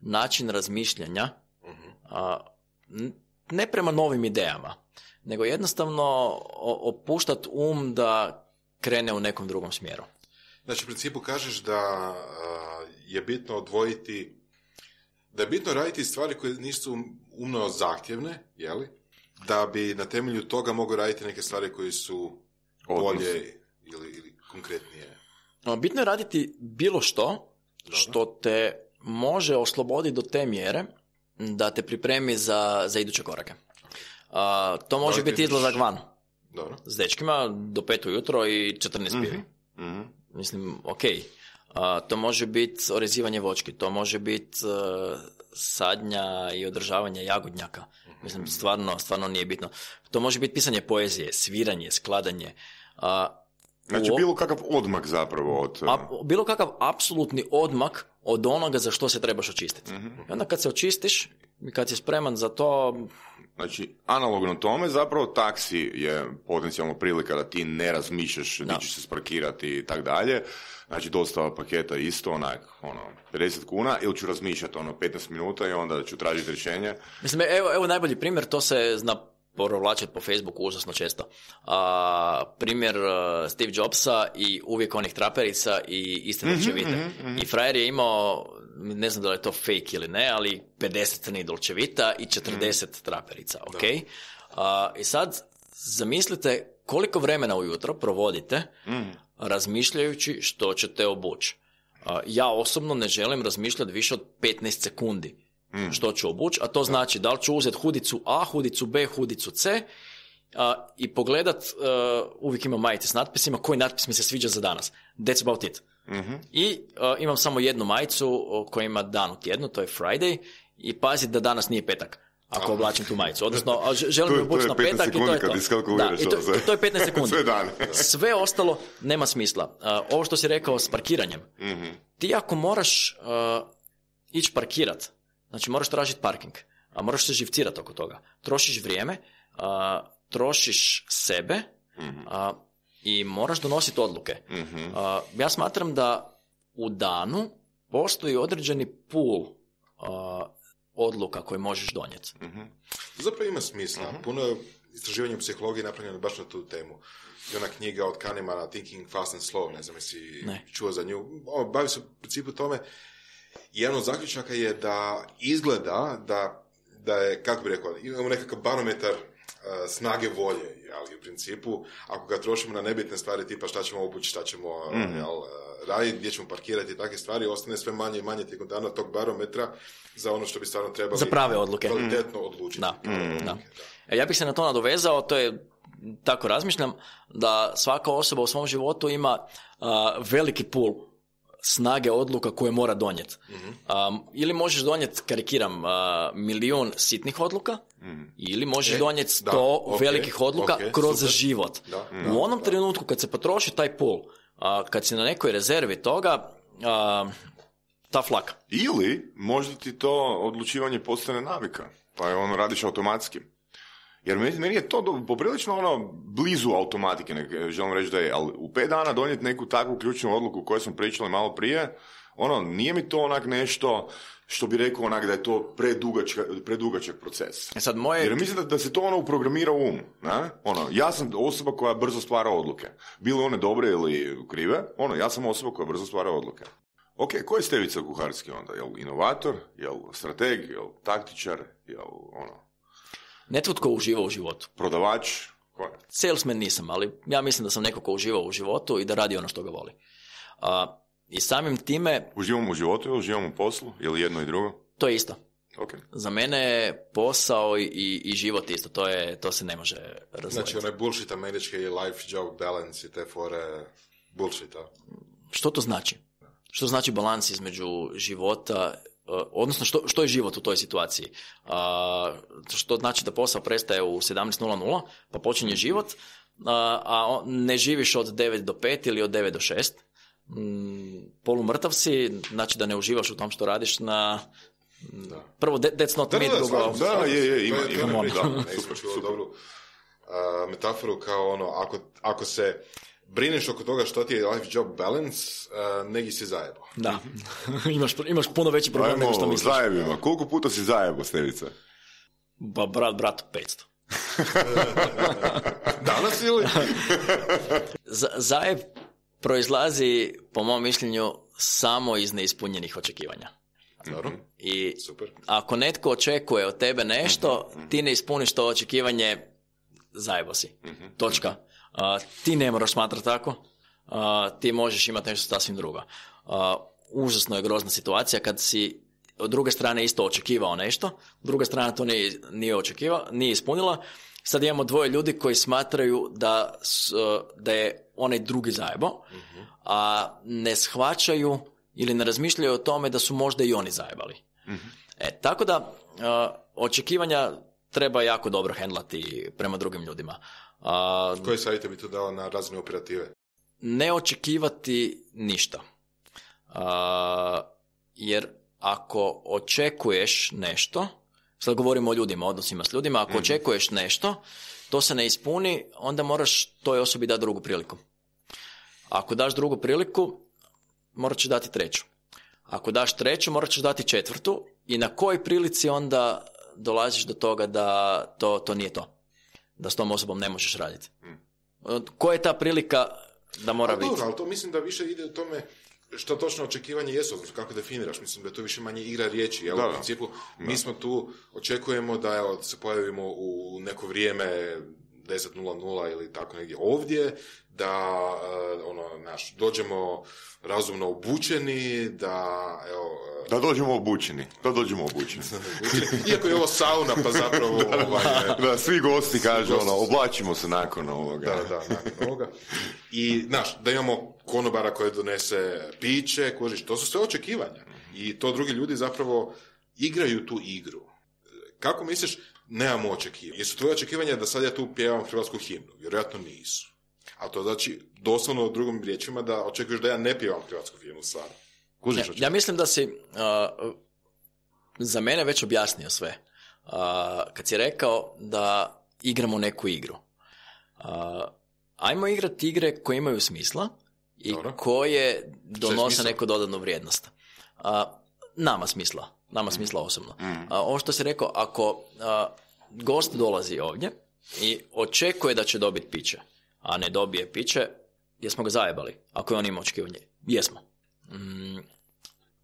način razmišljanja mhm. ne prema novim idejama, nego jednostavno opuštat um da krene u nekom drugom smjeru. Znači, u principu kažeš da je bitno odvojiti, da je bitno raditi stvari koje nisu umno zahtjevne, jeli? Da bi na temelju toga mogao raditi neke stvari koje su bolje ili, ili konkretnije. Bitno je raditi bilo što što te može osloboditi do te mjere da te pripremi za, za iduće korake to može biti izlazak van. Dobro. S dečkima do pet ujutro i 14 mhm, mhm. Mislim, ok. to može biti orezivanje vočki, to može biti e, sadnja i održavanje jagodnjaka. Mislim, mhm. stvarno, stvarno nije bitno. To može biti pisanje poezije, sviranje, skladanje. A, Znači bilo kakav odmak zapravo od... E- A, bilo kakav apsolutni odmak od onoga za što se trebaš očistiti. I onda kad se očistiš i kad si spreman za to, Znači, analogno tome, zapravo taksi je potencijalno prilika da ti ne razmišljaš da. gdje ćeš se sparkirati i tak dalje. Znači, dostava paketa isto, onak, ono, 50 kuna, ili ću razmišljati, ono, 15 minuta i onda ću tražiti rješenje. Mislim, evo, evo najbolji primjer, to se zna provlačiti po Facebooku uzasno često. A, primjer e, Steve Jobsa i uvijek onih traperica i iste mhm, dolčevite. Mhm, mhm. I frajer je imao, ne znam da li je to fake ili ne, ali 50 crnih dolčevita i 40 traperica, Okay? I sad zamislite koliko vremena ujutro provodite razmišljajući što ćete obući. Ja osobno ne želim razmišljati više od 15 sekundi Mm. što ću obući, a to znači da li ću uzeti hudicu A, hudicu B, hudicu C i pogledat, a, e, uvijek imam majice s natpisima, koji natpis mi se sviđa za danas. That's about it. Mhm. I e, imam samo jednu majicu koja ima dan u tjednu, to je Friday, i pazit da danas nije petak ako oblačim tu majicu. Odnosno, želim <laughs> je obući na petak i to je to. Da, ono to, je 15 <laughs> sekundi. Sve, Sve ostalo nema smisla. E, ovo što si rekao s parkiranjem. mm Ti ako moraš uh, ići parkirat, Znači moraš tražiti parking, a moraš se živcirati oko toga. Trošiš vrijeme, a, trošiš sebe mhm. a, i moraš donositi odluke. Mhm. A, ja smatram da u danu postoji određeni pul odluka koje možeš donijeti. Mhm. Zapravo ima smisla. Puno je istraživanje u psihologiji napravljeno baš na tu temu. I ona knjiga od Kahnemana, Thinking Fast and Slow, ne znam jesi čuo za nju. O, ono, bavi se u principu tome i jedan od zaključaka je da izgleda da, da je, kako bi rekao, imamo nekakav barometar e, snage volje, ali u principu ako ga trošimo na nebitne stvari tipa šta ćemo obući, šta ćemo mm. raditi, gdje ćemo parkirati i takve stvari, ostane sve manje i manje tijekom dana tog barometra za ono što bi stvarno trebali za prave odluke. kvalitetno mhm. odlučiti. Da. Mhm. Da. E, ja bih se na to nadovezao, to je tako razmišljam, da svaka osoba u svom životu ima veliki pul snage odluka koje mora donijeti. ili možeš donijeti, karikiram, uh, milijun sitnih odluka, mm. ili možeš e, donijeti sto velikih odluka kroz život. U onom trenutku kad se potroši taj pol, uh, kad si na nekoj rezervi toga, ta flaka. Ili možda ti to odlučivanje postane navika, pa je ono radiš automatski. Jer meni je to poprilično ono blizu automatike, ne, želim reći da je, ali u pet dana donijeti neku takvu ključnu odluku koju smo pričali malo prije, ono, nije mi to onak nešto što bi rekao onak da je to predugačak, proces. E sad moje... Jer mislim da, da se to ono uprogramira um. Ne? Ono, ja sam osoba koja brzo stvara odluke. Bile one dobre ili krive, ono, ja sam osoba koja brzo stvara odluke. Ok, ko je Stevica Kuharski onda? Jel inovator? Jel strateg? Jel taktičar? Jel ono, Netko tko uživa u životu. Prodavač? Salesman nisam, ali ja mislim da sam neko ko uživa u životu i da radi ono što ga voli. I samim time... Uživamo u životu ili uživamo u poslu? Ili jedno i drugo? To je isto. Okay. Za mene je posao i, i život isto, to, je, to se ne može razvojiti. Znači onaj bullshit američki life job balance i te fore bullshita. Što to znači? Što znači balans između života E, odnosno što, što je život u toj situaciji. E, što znači da posao prestaje u 17.00, pa počinje mhm. život, e, a ne živiš od 9 do 5 ili od 9 do 6, mm, polumrtav si, znači da ne uživaš u tom što radiš na... Prvo, that's not me, drugo... Da, ono, da, je, ima, metaforu kao ono, ako se brineš oko toga što ti je life job balance, negi si zajebo. Da, <laughs> imaš, imaš puno veći problem nego što misliš. zajebima, koliko puta si zajebo, Stevica? Ba, brat, brat, 500. <laughs> Danas ili? <laughs> zajeb proizlazi, po mom mišljenju, samo iz neispunjenih očekivanja. Dobro. I Super. ako netko očekuje od tebe nešto, mhm, mhm. ti ne ispuniš to očekivanje, zajebo si. Mhm, Točka ti ne moraš smatrati tako, ti možeš imati nešto sasvim drugo. užasno je grozna situacija kad si od druge strane isto očekivao nešto, druga strana to nije, nije očekiva, nije ispunila. Sad imamo dvoje ljudi koji smatraju da, e, da je onaj drugi zajebo, mhm. a ne shvaćaju ili ne razmišljaju o tome da su možda i oni zajebali. Mhm. E, tako da, e, očekivanja treba jako dobro hendlati prema drugim ljudima. A, Koje savjete bi to dao na razne operative? Ne očekivati ništa. A, jer ako očekuješ nešto, sad govorimo o ljudima, odnosima s ljudima, ako mhm. očekuješ nešto, to se ne ispuni, onda moraš toj osobi dati drugu priliku. Ako daš drugu priliku, morat će dati treću. Ako daš treću, morat ćeš dati četvrtu i na kojoj prilici onda dolaziš do toga da to, to nije to da s tom osobom ne možeš raditi. Mm. Koja je ta prilika da mora pa biti? Dobro, ali to mislim da više ide u tome što točno očekivanje jesu, kako definiraš, mislim da je to više manje igra riječi, jel? u principu mi smo tu, očekujemo da evo, se pojavimo u neko vrijeme 10.00 ili tako negdje ovdje, da e, ono, naš, dođemo razumno obučeni, da evo... E, da dođemo obučeni, <laughs> da dođemo obučeni. Iako je ovo sauna, pa zapravo... <laughs> da, ovaj, e, da, svi gosti kažu, ono, oblačimo se nakon ovoga. Da, da, nakon ovoga. I, znaš, da imamo konobara koji donese piće, kožiš, to su sve očekivanja. I to drugi ljudi zapravo igraju tu igru. Kako misliš, nemamo očekivanja. Jesu tvoje očekivanja da sad ja tu pjevam hrvatsku himnu? Vjerojatno nisu. A to znači, doslovno drugim riječima, da očekuješ da ja ne pjevam hrvatsku himnu sad. ja, mislim da si za mene već objasnio sve. Uh, kad si rekao da igramo neku igru. ajmo igrati igre koje imaju smisla i koje donose neku dodatnu vrijednost. Uh, nama smisla nama smisla osobno. Mm. A, ovo što si rekao, ako gost dolazi ovdje i očekuje da će dobiti piće, a ne dobije piće, jesmo ga zajebali, ako je on ima očekivanje. Jesmo. Mm,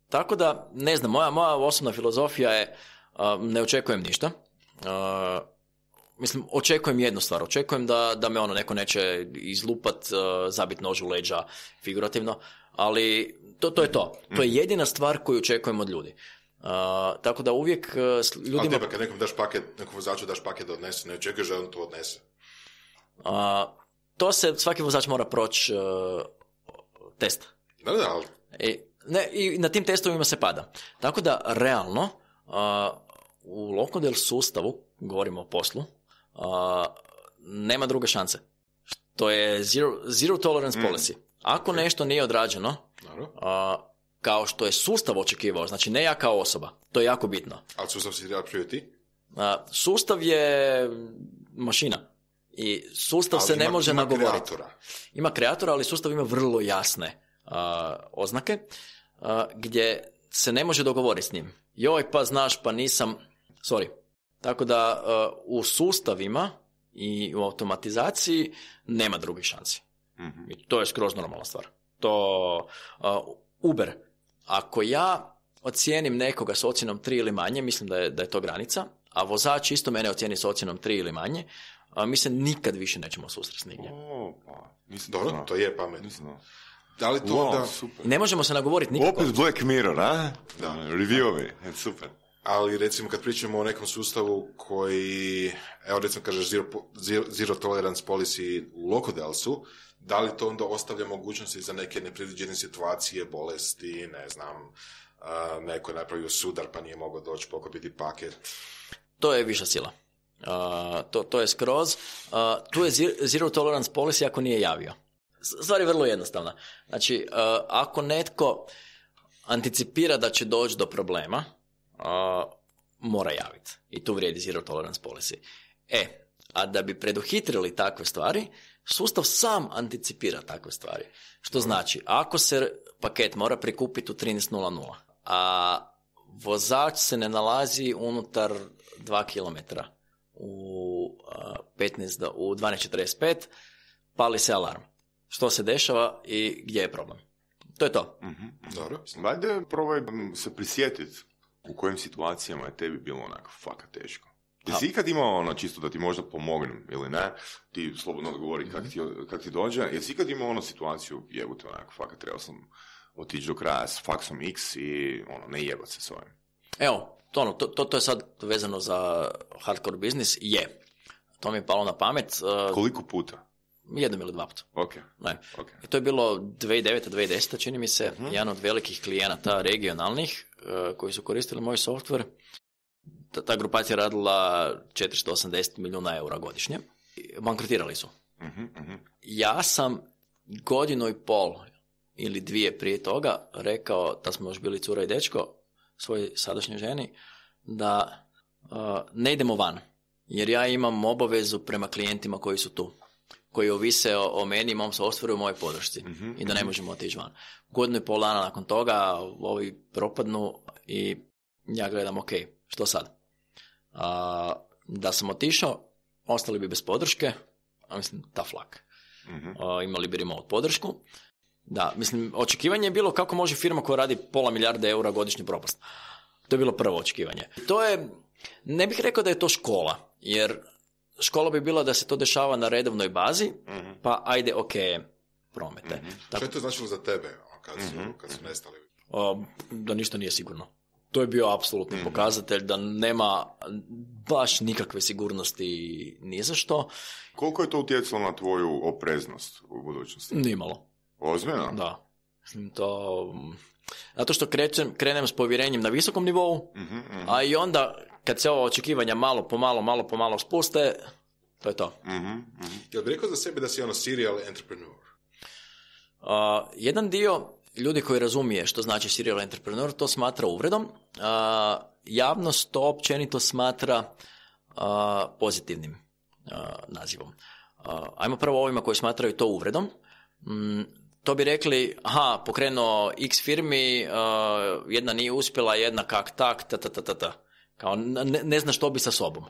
tako da, ne znam, moja, moja osobna filozofija je ne očekujem ništa. A, mislim, očekujem jednu stvar. Očekujem da, da me ono neko neće izlupat, zabit nož u leđa figurativno, ali to, to je to. To je mm. jedina stvar koju očekujem od ljudi tako da uvijek uh, ljudima... Ali tebe kad nekom daš paket, nekom vozaču daš paket da odnese, ne očekuješ da on to odnese. Uh, to se svaki vozač mora proći e, test. Da, da, ali... I, e, ne, I na tim testovima se pada. Tako da, realno, u Lokodel sustavu, govorimo o poslu, nema druge šanse. To je zero, zero tolerance mm. policy. Ako okay. nešto nije odrađeno, kao što je sustav očekivao, znači ne ja kao osoba, to je jako bitno. A sustav si treba ti? sustav je mašina i sustav se ne može ima Kreatora. Ima kreatora, ali sustav ima vrlo jasne oznake gdje se ne može dogovoriti s njim. Joj, pa znaš, pa nisam, sorry. Tako da u sustavima i u automatizaciji nema drugih šansi. Mhm. I to je skroz normalna stvar. To Uber ako ja ocijenim nekoga s ocjenom 3 ili manje, mislim da je, da je to granica, a vozač isto mene ocijeni s ocjenom 3 ili manje, a mi se nikad više nećemo susresti nigdje. O, pa, mislim, Dobro, to je pametno. Da li to wow, da... Super. Ne možemo se nagovoriti nikako. Opet Black Mirror, a? Da. Review-ovi, e, super. Ali recimo kad pričamo o nekom sustavu koji, evo recimo kažeš zero, zero, tolerance policy u da li to onda ostavlja mogućnosti za neke nepredviđene situacije, bolesti, ne znam, neko je napravio sudar pa nije mogao doći pokopiti paket? To je viša sila. to, to je skroz. tu je zero tolerance policy ako nije javio. Stvar je vrlo jednostavna. Znači, ako netko anticipira da će doći do problema, mora javiti. I tu vrijedi zero tolerance policy. E, a da bi preduhitrili takve stvari, Sustav sam anticipira takve stvari. Što znači, ako se paket mora prikupiti u 13.00, a vozač se ne nalazi unutar 2 km u, 15 do, u 12.45, pali se alarm. Što se dešava i gdje je problem? To je to. mm Dobro. Ajde probaj se prisjetiti u kojim situacijama je tebi bilo onako faka teško. Jesi ikad imao ono, čisto da ti možda pomognem ili ne, ti slobodno odgovori kak ti, kak ti dođe, jesi ikad imao ono situaciju, jebute onako, fakat trebao sam otići do kraja s faksom X i ono, ne jebat se s ovim. Evo, to, ono, to, to je sad vezano za hardcore biznis, je. To mi je palo na pamet. E, Koliko puta? Jednom ili dva puta. Ok. Ne. Okay. to je bilo 2009. 2010. čini mi se, uh jedan od velikih klijenata regionalnih e, koji su koristili moj softver ta grupacija je radila 480 milijuna eura godišnje. Bankrotirali su. Uh-huh, Ja sam godinu i pol ili dvije prije toga rekao, da smo još bili cura i dečko, svojoj sadašnjoj ženi, da ne idemo van. Jer ja imam obavezu prema klijentima koji su tu koji ovise o, meni i mom softwareu i mojoj podršci mhm, i da ne možemo otići van. Godinu i pol dana nakon toga ovi propadnu i ja gledam ok, što sad? A, da sam otišao, ostali bi bez podrške, a mislim, ta flak. Uh-huh. imali bi remote podršku. Da, mislim, očekivanje je bilo kako može firma koja radi pola milijarde eura godišnje propast. To je bilo prvo očekivanje. To je, ne bih rekao da je to škola, jer škola bi bila da se to dešava na redovnoj bazi, mhm. pa ajde, ok, promete. uh mhm. Što je to značilo za tebe ono, kad su, mhm. kad su nestali? da ništa nije sigurno to je bio apsolutni mhm. pokazatelj da nema baš nikakve sigurnosti ni za što. Koliko je to utjecalo na tvoju opreznost u budućnosti? Nimalo. Ozbiljno? Da. To... Zato što krećem, krenem s povjerenjem na visokom nivou, mhm, mhm. a i onda kad se ova očekivanja malo po malo, malo po malo spuste, to je to. Jel bi rekao za sebe da si ono serial entrepreneur? jedan dio ljudi koji razumije što znači serial entrepreneur to smatra uvredom, a, javnost to općenito smatra pozitivnim nazivom. Ajmo prvo ovima koji smatraju to uvredom. Mm, to bi rekli, aha, pokrenuo x firmi, jedna nije uspjela, jedna kak tak, ta ta ta ta ta. Kao ne, ne zna što bi sa sobom.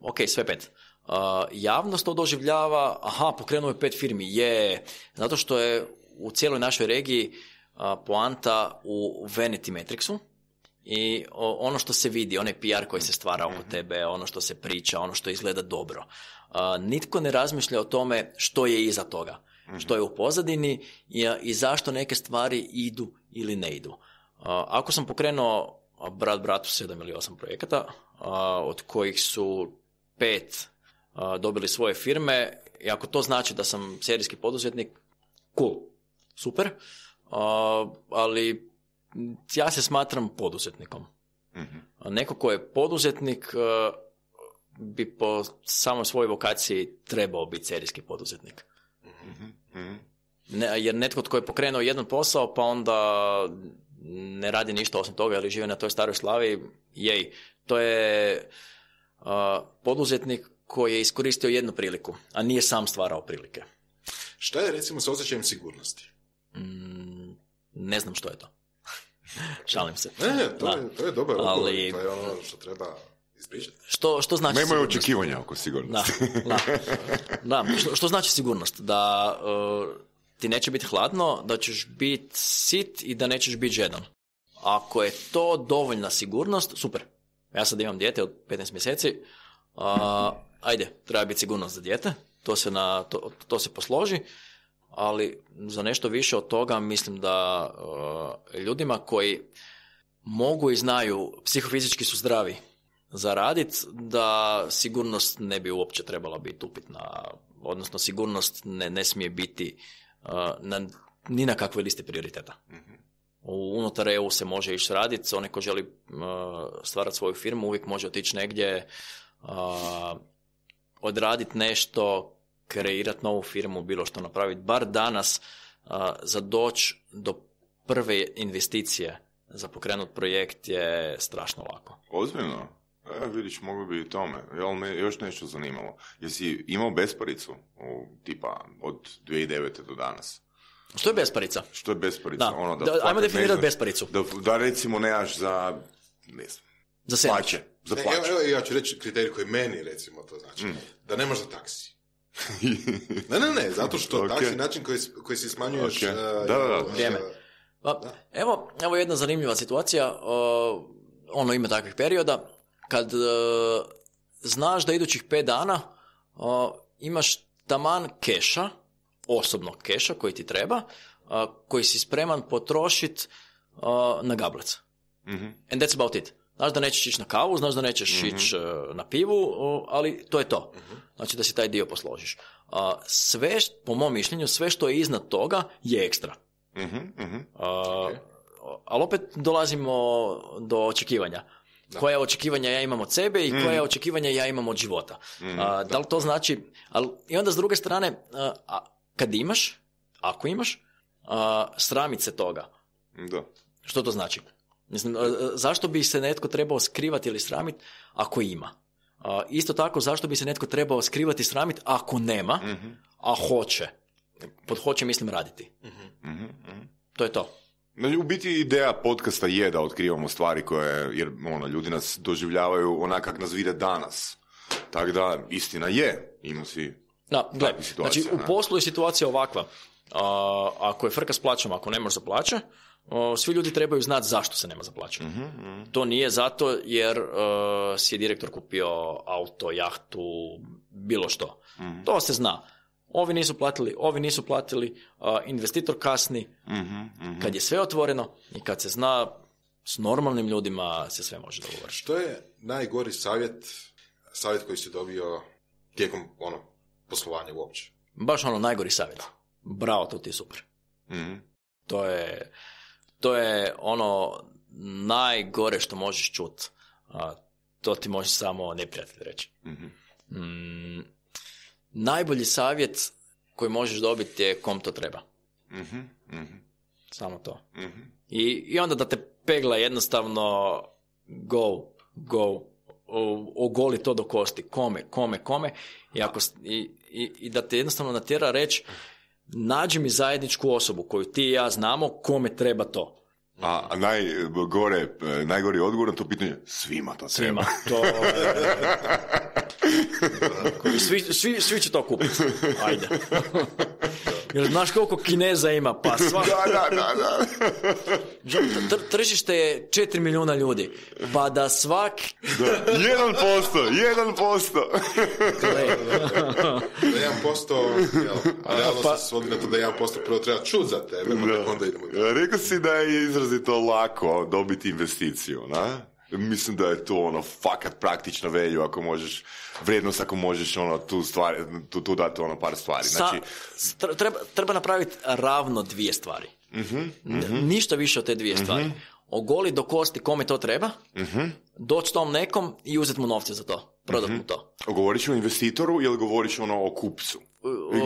Ok, sve pet. javnost to doživljava, aha, pokrenuo je pet firmi, je, zato što je u cijeloj našoj regiji poanta u vanity metriksu i ono što se vidi, onaj PR koji se stvara oko mhm. tebe, ono što se priča, ono što izgleda dobro. Nitko ne razmišlja o tome što je iza toga, mhm. što je u pozadini i zašto neke stvari idu ili ne idu. Ako sam pokrenuo brat bratu 7 ili 8 projekata, od kojih su pet dobili svoje firme, i ako to znači da sam serijski poduzetnik, cool super, ali ja se smatram poduzetnikom. Mm-hmm. Neko ko je poduzetnik e, bi po samo svojoj vokaciji trebao biti serijski poduzetnik. Mhm, mhm. jer netko tko je pokrenuo jedan posao pa onda ne radi ništa osim toga ali živi na toj staroj slavi, jej, to je poduzetnik koji je iskoristio jednu priliku, a nije sam stvarao prilike. Šta je recimo sa osjećajem sigurnosti? Mm, ne znam što je to. <laughs> Šalim se. Ne, to, je, to je dobar Ali, to je ono što treba ispričati. Što, što znači Nemaju očekivanja oko sigurnosti. Da, da. Što, što, znači sigurnost? Da e, ti neće biti hladno, da ćeš biti sit i da nećeš biti žedan. Ako je to dovoljna sigurnost, super. Ja sad imam dijete od 15 mjeseci, uh, ajde, treba biti sigurnost za dijete, to se, na, to, to se posloži ali za nešto više od toga mislim da e, ljudima koji mogu i znaju, psihofizički su zdravi za radit, da sigurnost ne bi uopće trebala biti upitna, odnosno sigurnost ne, ne smije biti e, na, ni na kakvoj listi prioriteta. Mhm. Unutar EU se može ići raditi, onaj ko želi uh, e, stvarati svoju firmu uvijek može otići negdje, odraditi nešto kreirati novu firmu, bilo što napraviti, bar danas za doć do prve investicije za pokrenut projekt je strašno lako. Ozbiljno? E, vidiš, mogu bi i tome, jel me još nešto zanimalo. Jesi imao besparicu, u, tipa, od 2009. do danas? Što je besparica? Što je besparica? Ono, da, da ajmo definirati besparicu. Da, recimo nemaš za, ne za plaće. Za plaće. ja ću reći kriterij koji meni recimo to znači. Mm. Da ne za taksi ne, ne, ne, zato što okay. način koji, koji se smanjuješ... Okay. Uh, Vrijeme. Pa, evo, evo jedna zanimljiva situacija, ono ima takvih perioda, kad e, znaš da idućih pet dana imaš taman keša, osobnog keša koji ti treba, koji si spreman potrošiti na gablec. mm And that's about it. Znaš da nećeš ići na kavu, znaš da nećeš mhm. ići e, na pivu, ali to je to. Mhm. Znači da si taj dio posložiš. Sve, po mom mišljenju, sve što je iznad toga je ekstra. Mm-hmm. ali opet dolazimo do očekivanja. Koja očekivanja ja imam od sebe i koja očekivanja ja imam od života. da li to znači... Ali, I onda s druge strane, kad imaš, ako imaš, sramit se toga. Da. Što to znači? Mislim, e, e, zašto bi se netko trebao skrivati ili sramiti ako ima? Isto tako, zašto bi se netko trebao skrivati i sramiti ako nema, mhm. a hoće? Pod hoće mislim raditi. Mhm. Mhm, to je to. Znači, u biti ideja podcasta je da otkrivamo stvari koje, jer ono, ljudi nas doživljavaju onak kako nas vide danas. Tako da, istina je, imam si da, znači, u poslu je situacija ovakva. ako je frka s plaćama, ako ne može za plaće, svi ljudi trebaju znati zašto se nema za plaćanje. Mhm, mhm. To nije zato jer e, si je direktor kupio auto, jahtu, bilo što. Mhm. To se zna. Ovi nisu platili, ovi nisu platili, e, investitor kasni. Kad je sve otvoreno i kad se zna s normalnim ljudima se sve može dogovoriti. Što je najgori savjet, savjet koji si dobio tijekom ono, poslovanja uopće? Baš ono, najgori savjet. Bravo, to ti je super. To je to je ono najgore što možeš čuti. to ti može samo neprijatelj reći. Mhm. mm najbolji savjet koji možeš dobiti je kom to treba. Mhm, mhm. Samo to. I, I onda da te pegla jednostavno go, go, o, ogoli to do kosti, kome, kome, kome, i, ako, i, i, i da te jednostavno natjera reći nađi mi zajedničku osobu koju ti i ja znamo kome treba to. A najgore, najgori odgovor na to pitanje, svima to treba. Svima, to... <laughs> svi, svi, svi će to kupiti, ajde. <laughs> Jer znaš koliko Kineza ima, pa <laughs> sva... da, da, da, da. Tr- tržište je 4 milijuna ljudi, pa da svak... da, 1%, 1%. da jedan posto, jel, ali pa... se svodi na to da jedan posto prvo treba čut za tebe, pa onda idemo. Rekao si da je izrazito lako dobiti investiciju, na? Mislim da je to ono fakat praktično velju ako možeš, vrijednost ako možeš ono tu stvar, tu, tu dati ono par stvari. Znači... treba, treba napraviti ravno dvije stvari. Mhm, mhm. Ništa više od te dvije mhm. stvari. Ogolit Ogoli do kosti kome to treba, doći tom nekom i uzeti mu novce za to, prodati mu to. Govoriš o investitoru ili govoriš ono o kupcu?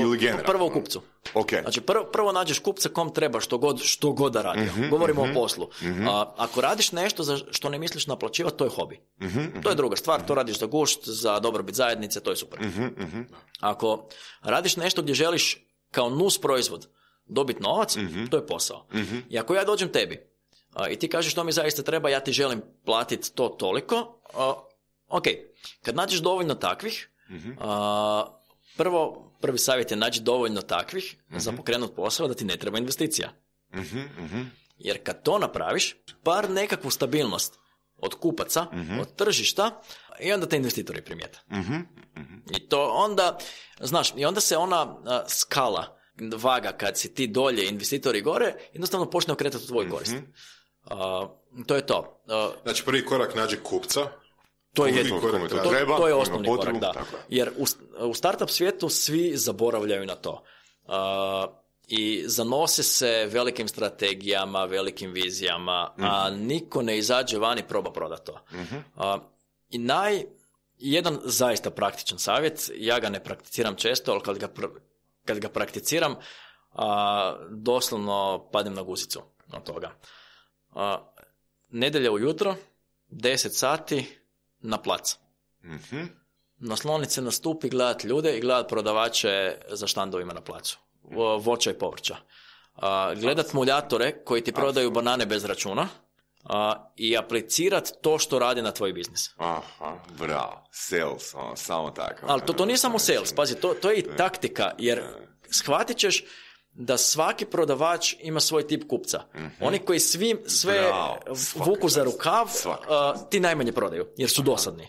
Ili generalno? Prvo o ono? kupcu. Okay. Znači prvo, prvo nađeš kupca kom treba što god, što god da radi. Mhm, Govorimo o mhm, poslu. Mhm. A, ako radiš nešto za što ne misliš naplaćivati, to je hobi. To je druga stvar, to radiš za gušt, za dobrobit zajednice, to je super. Ako radiš nešto gdje želiš kao nus proizvod dobiti novac, to je posao. I ako ja dođem tebi a, i ti kažeš što mi zaista treba, ja ti želim platiti to toliko, ok, kad nađeš dovoljno takvih, a, prvo prvi savjet je naći dovoljno takvih za mhm. pokrenut posao da ti ne treba investicija. Mhm, mhm. Jer kad to napraviš, par nekakvu stabilnost od kupaca, od tržišta i onda te investitori primijete. I to onda, znaš, i onda se ona skala, vaga kad si ti dolje, investitori gore, jednostavno počne okretati u tvoj korist. to je to. znači prvi korak nađi kupca, to je jedini. To, to, treba, to je osnovni korak, da. Jer u, u startup svijetu svi zaboravljaju na to. Uh, I zanose se velikim strategijama, velikim vizijama, a mhm. niko ne izađe van i proba proda to. Uh, I naj, jedan zaista praktičan savjet, ja ga ne prakticiram često, ali kad ga, kad ga prakticiram, a, doslovno padem na guzicu od toga. A, nedelja ujutro, 10 sati, na plac. Mm-hmm. na ljude i gledat prodavače za štandovima na placu. Voća i povrća. Gledat muljatore koji ti prodaju banane bez računa i aplicirat to što radi na tvoj biznis. Aha, bravo. Sales, ono, samo tako. Ali to, to nije samo znači, sales, pazi, to, to je i e. taktika, jer e. shvatit ćeš da svaki prodavač ima svoj tip kupca. Mhm. Oni koji sve vuku za rukav, ti najmanje prodaju, jer su dosadni.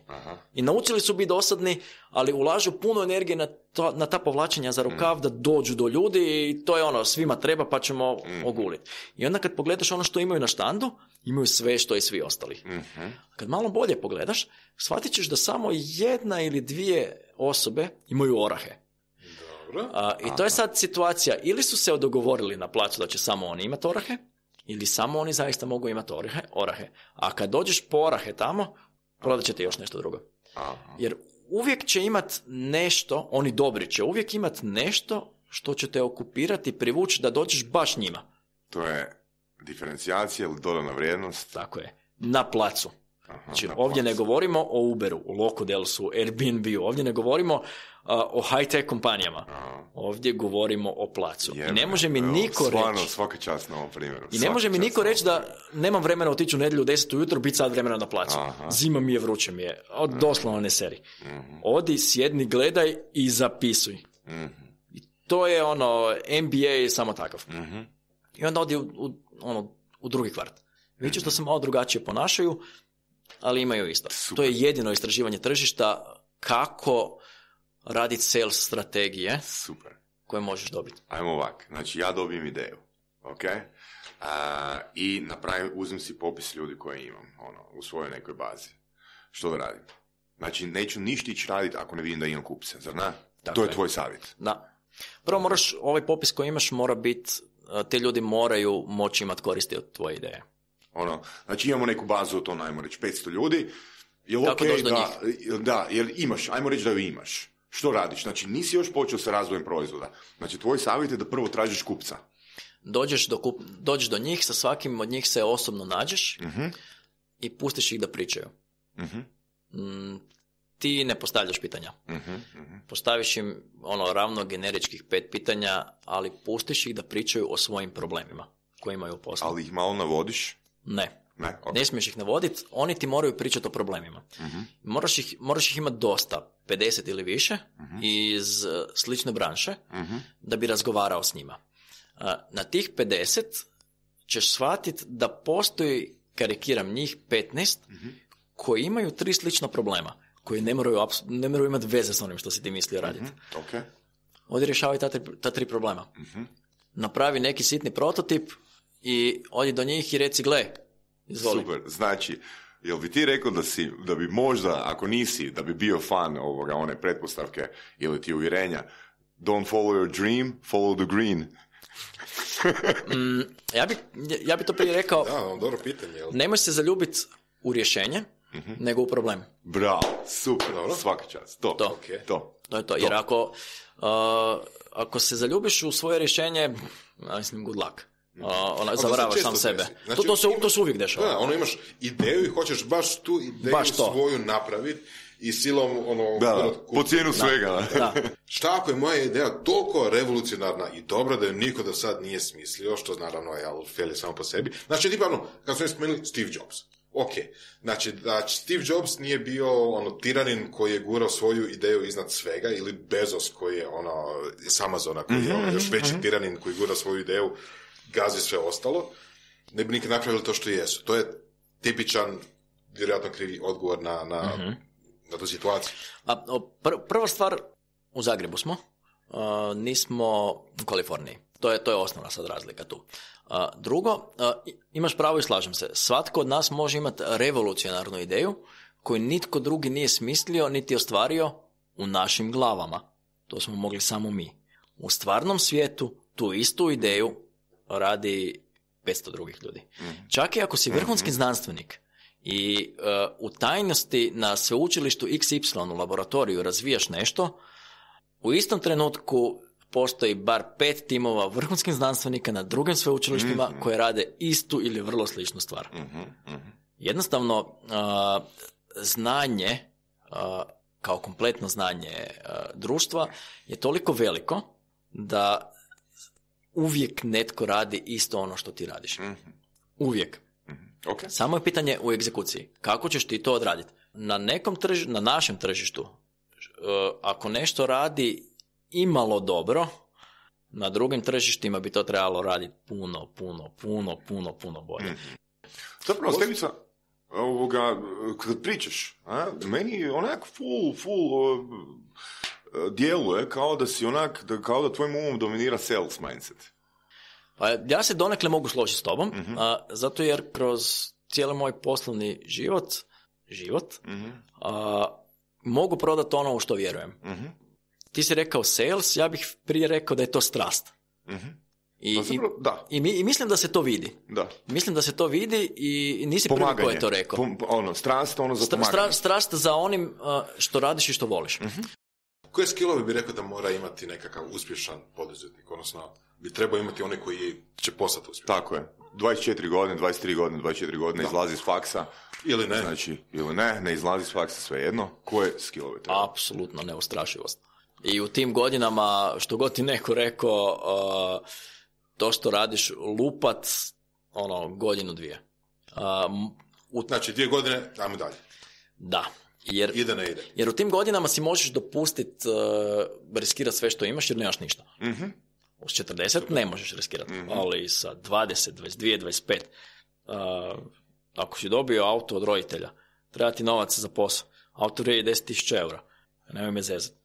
I naučili su biti dosadni, ali ulažu puno energije na, to, na ta povlačenja za rukav mhm. da dođu do ljudi i to je ono, svima treba pa ćemo mhm. oguliti. I onda kad pogledaš ono što imaju na štandu, imaju sve što i svi ostali. Kad malo bolje pogledaš, shvatit ćeš da samo jedna ili dvije osobe imaju orahe. A, I to je sad situacija, ili su se odogovorili na placu da će samo oni imati orahe, ili samo oni zaista mogu imati orahe, orahe. A kad dođeš po orahe tamo, prodat ćete još nešto drugo. Jer uvijek će imat nešto, oni dobri će uvijek imat nešto što će te okupirati, privući da dođeš baš njima. To je diferencijacija ili dodana vrijednost. Tako je. Na placu. Znači, ovdje ne govorimo o Uberu, o Locodelsu, airbnb ovdje ne govorimo o high-tech kompanijama. Ovdje govorimo o placu. I ne može mi niko reći... svaka čast na ovom primjeru. I ne može mi niko reći da nemam vremena otići u nedjelju u 10 ujutro, biti sad vremena na placu. Zima mi je, vruće mi je. Od, mhm. doslovno ne seri. Mhm. Odi, sjedni, gledaj i zapisuj. Mhm. I to je ono, MBA je samo takav. I onda odi u, ono, u drugi kvart. Viću što se malo drugačije ponašaju, ali imaju isto. To je jedino istraživanje tržišta kako raditi sales strategije Super. koje možeš dobiti. Ajmo ovak, znači ja dobijem ideju, ok? I napravim, uzmem si popis ljudi koje imam ono, u svojoj nekoj bazi. Što da radim? Znači, neću ništa ići raditi ako ne vidim da imam kupce, zar ne? to je dakle, tvoj savjet. Da. Prvo moraš, ovaj popis koji imaš mora biti, te ljudi moraju moći imati koristi od tvoje ideje. Ono, znači imamo neku bazu, to najmo reći, 500 ljudi. Je li da, da, jer imaš, ajmo reći da vi imaš. Što radiš? Znači nisi još počeo sa razvojem proizvoda. Znači tvoj savjet je da prvo tražiš kupca. Dođeš do, do njih, sa svakim od njih se osobno nađeš mhm. i pustiš ih da pričaju. Mhm. Mm, ti ne postavljaš pitanja. uh Postaviš im ono ravno generičkih pet pitanja, ali pustiš ih da pričaju o svojim problemima koje imaju u poslu. Ali ih malo navodiš? Ne. Ne, ne smiješ ih navoditi, oni ti moraju pričati o problemima. uh Moraš, ih, moraš ih imati dosta, 50 ili više, mhm. iz eh, slične branše, mhm. da bi razgovarao s njima. Eh, na tih 50 ćeš shvatiti da postoji, karikiram njih, 15 koji imaju tri slična problema, koji ne moraju, imati veze s onim što si ti mislio raditi. Okay. Ovdje rješavaju ta, ta tri problema. Napravi neki sitni prototip, i odi do njih i reci gle, Super, znači, Jel bi ti rekao da, si, da bi možda, ako nisi, da bi bio fan ovoga, one pretpostavke ili ti uvjerenja, don't follow your dream, follow the green. <laughs> <laughs> Mm, ja, bi, ja to prije rekao, da, ono, dobro pitanje, jel? nemoj se zaljubiti u rješenje, mhm. nego u problem. Bravo, super, dobro. svaka čast, to. To. to. to je to, jer ako, uh, ako se zaljubiš u svoje rješenje, mislim, good luck ona, sam sebe. to, se, znači, to uvijek dešava. ono imaš ideju i hoćeš baš tu ideju svoju napraviti i silom ono... po cijenu svega. Da. <laughs> Šta ako je moja ideja toliko revolucionarna i dobra da ju niko do sad nije smislio, što naravno je je samo po sebi. Znači, tipa ono, kad smo spomenuli Steve Jobs. Ok, znači da Steve Jobs nije bio ono tiranin koji je gurao svoju ideju iznad svega ili Bezos koji je ono Amazona koji je ono, mhm, još veći mhm. tiranin koji gura svoju ideju gazi sve ostalo, ne bi nikad napravili to što jesu. To je tipičan, vjerojatno krivi odgovor na, na, mhm. na tu situaciju. A, prva stvar, u Zagrebu smo, nismo u Kaliforniji. To je, to je osnovna sad razlika tu. drugo, imaš pravo i slažem se, svatko od nas može imati revolucionarnu ideju koju nitko drugi nije smislio niti ostvario u našim glavama. To smo mogli samo mi. U stvarnom svijetu tu istu ideju radi 500 drugih ljudi. Mhm. Čak i ako si mhm. vrhunski znanstvenik i uh, u tajnosti na sveučilištu XY u laboratoriju razvijaš nešto, u istom trenutku postoji bar pet timova vrhunskih znanstvenika na drugim sveučilištima mm koje rade istu ili vrlo sličnu stvar. Mhm, Jednostavno, uh, znanje, uh, kao kompletno znanje društva, je toliko veliko da uvijek netko radi isto ono što ti radiš. Mhm. Uvijek. mm Samo je pitanje u egzekuciji. Kako ćeš ti to odraditi? Na nekom na našem tržištu, eh, ako nešto radi imalo dobro, na drugim tržištima bi to trebalo raditi puno, puno, puno, puno, puno bolje. Mm-hmm. Zapravo, ovoga, kad pričaš, a, meni je onako full, full, djeluje kao da si onak, da, kao da tvojim umom dominira sales mindset. Pa ja se donekle mogu složiti s tobom, mhm. a, zato jer kroz cijeli moj poslovni život, život, mhm. mogu prodati ono u što vjerujem. Mhm. Ti si rekao sales, ja bih prije rekao da je to strast. I, pa I, i, mislim da se to vidi. Da. Mislim da se to vidi i nisi pomaganje. prvi koji je to rekao. ono, strast, ono za strast za onim što radiš i što voliš. uh koje skillove bi rekao da mora imati nekakav uspješan poduzetnik, odnosno bi trebao imati one koji će postati uspješan? Tako je. 24 godine, 23 godine, 24 godine izlazi iz faksa. Ili ne. Znači, ili ne, ne izlazi iz faksa, svejedno. Koje skillove treba? Apsolutno neustrašivost. I u tim godinama, što god ti neko rekao, uh, to što radiš lupac, ono, godinu, dvije. Uh, znači, dvije godine, ajmo dalje. Da. Jer, ide ne ide. Jer u tim godinama si možeš dopustiti uh, riskirati sve što imaš jer nemaš ništa. Mm-hmm. Uz 40 ne možeš riskirati, mm-hmm. ali sa 20, 22, 25, uh, ako si dobio auto od roditelja, treba ti novac za posao. Auto je 10.000 eura, nemoj me zezati.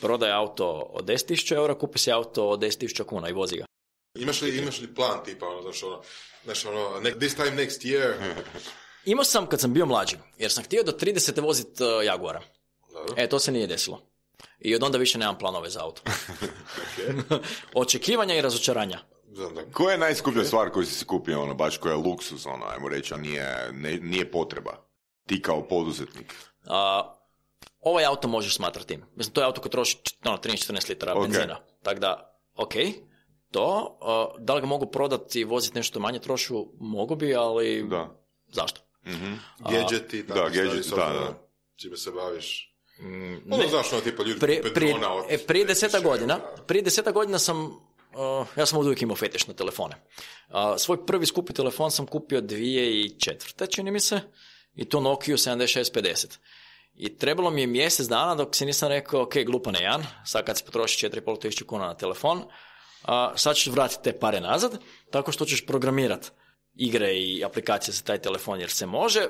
Prodaj auto od 10.000 eura, kupi si auto od 10.000 kuna i vozi ga. Imaš li, imaš li plan tipa, ono, znaš ono, znaš ono, this time next year, <laughs> Imao sam kad sam bio mlađi, jer sam htio do 30. vozit e, Jaguara. E, to se nije desilo. I od onda više nemam planove za auto. <laughs> Očekivanja i razočaranja. Koja je najskuplja stvar koju si kupio, ono, baš koja je luksus, ono, ajmo reći, a nije, nije potreba? Ti kao poduzetnik. A, ovaj auto možeš smatrati. Mislim, to je auto koji troši ono, 13-14 litara benzina. Tako da, ok, to, e, da li ga mogu prodati i voziti nešto manje trošu, mogu bi, ali da. zašto? Mm-hmm. Gadgeti, da, gadgeti, da, da. čime se baviš. Mm, ono, znaš, ono, tipa, ljudi pre, pre, od e, prije deseta godina, prije deseta godina sam Uh, ja sam uvijek imao fetiš na telefone. Uh, svoj prvi skupi telefon sam kupio dvije i četvrte, čini mi se, i to Nokia 7650. I trebalo mi je mjesec dana dok si nisam rekao, ok, glupo ne Jan, sad kad si potroši 4.500 kuna na telefon, sad ćeš vratiti te pare nazad, tako što ćeš programirati igre i aplikacije za taj telefon jer se može,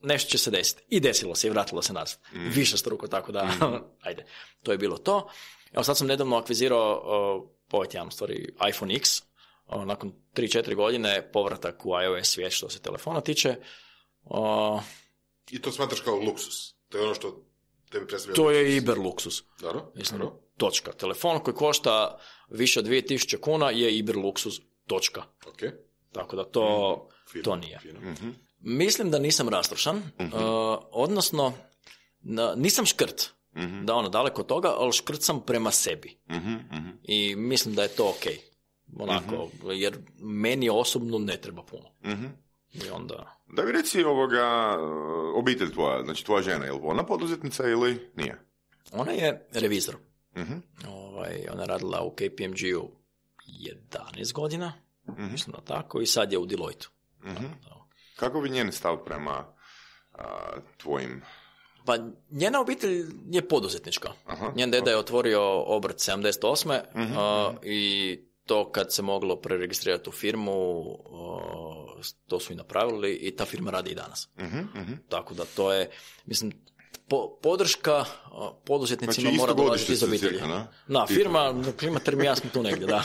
nešto će se desiti. I desilo se i vratilo se nazad. Mm. Više struko, tako da, mm. <laughs> ajde, to je bilo to. Evo sad sam nedavno akvizirao, jedan stvari, iPhone X, nakon 3-4 godine povratak u iOS svijet što se telefona tiče. I to smatraš kao luksus? To je ono što tebi predstavlja To je iber luksus. Dobro, dobro. Točka. Telefon koji košta više od 2000 kuna je iber luksus. Točka. Okay. Tako da to, mm, to nije. Mhm. Mislim da nisam rastrošan, mhm. e, odnosno nisam škrt, mhm. da ono daleko od toga, ali škrt sam prema sebi. I mislim da je to ok. Onako, jer meni osobno ne treba puno. I onda... Da bi reci ovoga, obitelj tvoja, znači tvoja žena, je li ona poduzetnica ili nije? Ona je revizor. Ovaj, ona je radila u KPMG-u 11 godina mm-hmm. mislim tako, i sad je u Deloitu. Mhm. Kako bi njen stav prema tvojim pa njena obitelj je poduzetnička. Aha, Njen deda je otvorio obrt 78. Mhm, mhm. i to kad se moglo preregistrirati u firmu, to su i napravili i ta firma radi i danas. Tako da to je, mislim, po, podrška poduzetnicima znači, mora dolaziti iz obitelji. da, firma, klima term smo tu negdje, da.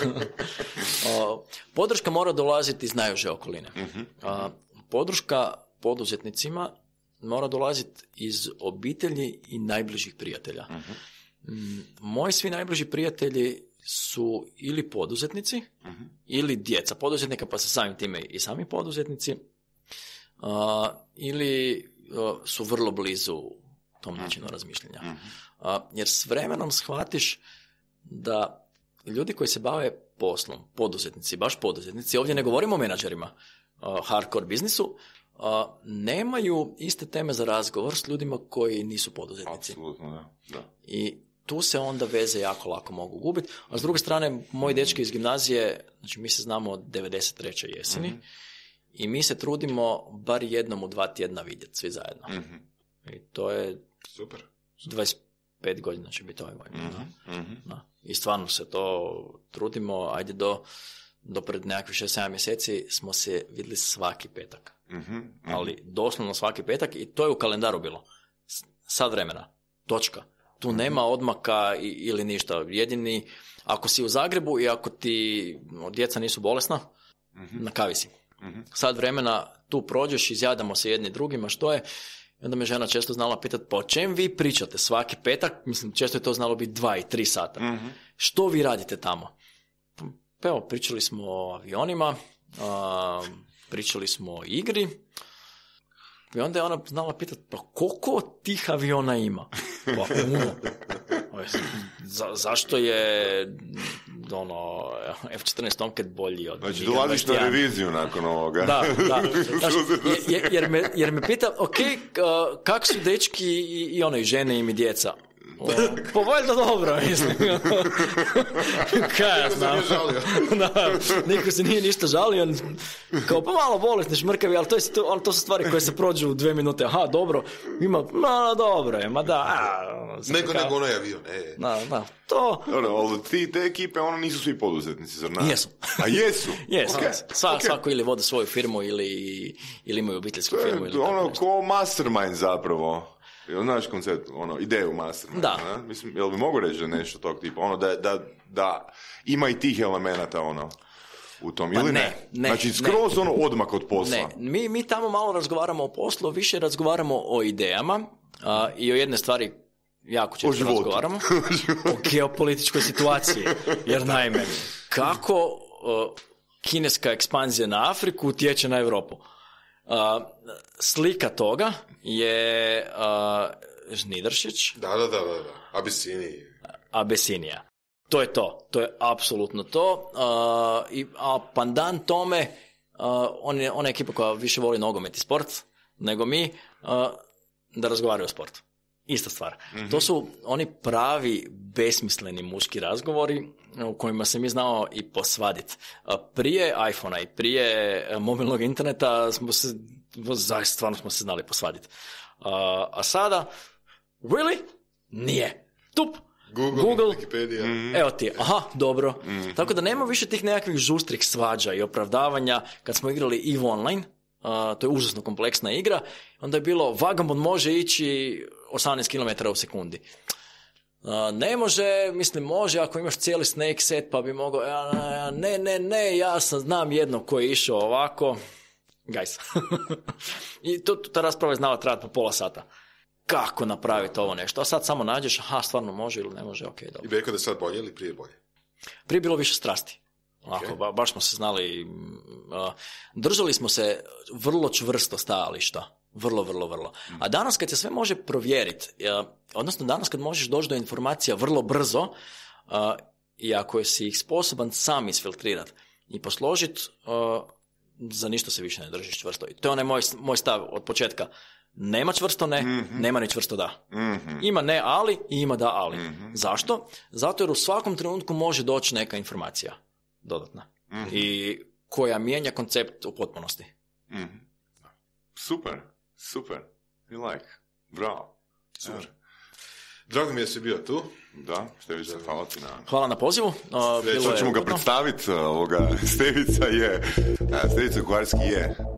<laughs> podrška mora dolaziti iz najuže okoline. Mhm. Podrška poduzetnicima mora dolaziti iz obitelji i najbližih prijatelja. Mhm. Mm, moji svi najbliži prijatelji su ili poduzetnici mhm. ili djeca poduzetnika, pa se samim time i sami poduzetnici, ili su vrlo blizu tom mhm. načinu razmišljanja. Mhm. Jer s vremenom shvatiš da ljudi koji se bave poslom, poduzetnici, baš poduzetnici, ovdje ne govorimo o menadžerima, hardcore biznisu, nemaju iste teme za razgovor s ljudima koji nisu poduzetnici. Absolutno, da. I tu se onda veze jako lako mogu gubiti. A s druge strane, moji mhm. dečki iz gimnazije, znači mi se znamo od 93. jeseni, i mi se trudimo bar jednom u dva tjedna vidjeti, svi zajedno. I to je Super. super. 25 godina će biti ovaj godin. Mhm, mhm. I stvarno se to trudimo, ajde do, do pred nekakvih 6-7 mjeseci smo se vidjeli svaki petak. Mhm, Ali doslovno svaki petak i to je u kalendaru bilo. Sad vremena. Točka. Tu nema odmaka i, ili ništa. Jedini, ako si u Zagrebu i ako ti djeca nisu bolesna, na kavi si. Sad vremena tu prođeš, izjadamo se jedni drugima, što je i onda me žena često znala pitati pa o čem vi pričate svaki petak? Mislim, često je to znalo biti dva i tri sata. Mhm. Što vi radite tamo? Pa evo, pričali smo o avionima, pričali smo o igri. I onda je ona znala pitati, pa koliko tih aviona ima? Pa zašto je ono, <laughs> F-14 Tomcat bolji od... Znači, dolaziš na reviziju nakon ovoga. Da, da. <laughs> Znači, jer, me, jer me pita, ok, kako su dečki i, i one, i žene i mi djeca? Pa valjda dobro, <laughs> mislim. Kaj ja znam. <laughs> niko se nije ništa žalio. Kao pa malo bolesni šmrkavi, ali to, su stvari koje se prođu u dve minute. Aha, dobro, ima, ma dobro je, ma da. Ono, Neko nego ono je avio, e. Da, da, to... Dobro, ti, te ekipe, ono nisu svi poduzetnici, zar Jesu. A jesu? <laughs> jesu, Svako ili vode svoju firmu ili, imaju obiteljsku firmu. ono, ko mastermind zapravo. Jel znaš koncept, ono, ideju mastermind, da. Mislim, jel bi mogu reći da nešto tog tipa, ono, da, da, da ima i tih elemenata, ono, u tom, pa ili ne? znači, skroz ono odmak od posla. Ne, mi, mi tamo malo razgovaramo o poslu, više razgovaramo o idejama i o jedne stvari jako često razgovaramo. <laughs> o geopolitičkoj situaciji. Jer <laughs> naime, kako kineska ekspanzija na Afriku utječe na Europu? slika toga je uh, Da, da, da, da, Abesinija. To je to. To je apsolutno to. i, a pandan tome, uh, on je ona ekipa koja više voli nogomet i sport nego mi, da razgovaraju o sportu. Ista stvar. Mhm. To su oni pravi besmisleni muški razgovori u kojima se mi znao i posvadit. Prije iPhone'a i prije mobilnog interneta smo se zaista stvarno smo se znali posvaditi. A, a sada, really? Nije. Tup. Google, Google Wikipedia. Mhm. Evo ti, aha, dobro. Mhm. Tako da nema više tih nekakvih žustrih svađa i opravdavanja kad smo igrali EVE Online, to je užasno kompleksna igra, onda je bilo vagabond može ići 18 km u sekundi. ne može, mislim može ako imaš cijeli snake set pa bi mogao, ne, ne, ne, ja sam znam jedno koji je išao ovako, guys. <laughs> I to, ta rasprava je znala trajati po pola sata. Kako napraviti ovo nešto? A sad samo nađeš, aha, stvarno može ili ne može, ok, dobro. I veko da je sad bolje ili prije bolje? Prije bilo više strasti. Okay. baš smo se znali, i mm, držali smo se vrlo čvrsto stajališta. Vrlo, vrlo, vrlo. Mm. A danas kad se sve može provjeriti, odnosno danas kad možeš doći do informacija vrlo brzo, i ako si ih sposoban sam isfiltrirati i posložiti za ništa se više ne držiš čvrsto. I to je onaj moj, moj stav od početka. Nema čvrsto ne, mhm. nema ni čvrsto da. Mhm. Ima ne ali i ima da ali. Mhm. Zašto? Zato jer u svakom trenutku može doći neka informacija dodatna. I koja mijenja koncept u potpunosti. Super, super. I like. Bravo. Super. Drago mi je da si bio tu. Da, Števica, hvala ti na... Hvala na pozivu. Uh, Sve, ćemo ga predstaviti, ovoga, <laughs> Stevica je, Stevica Kuharski je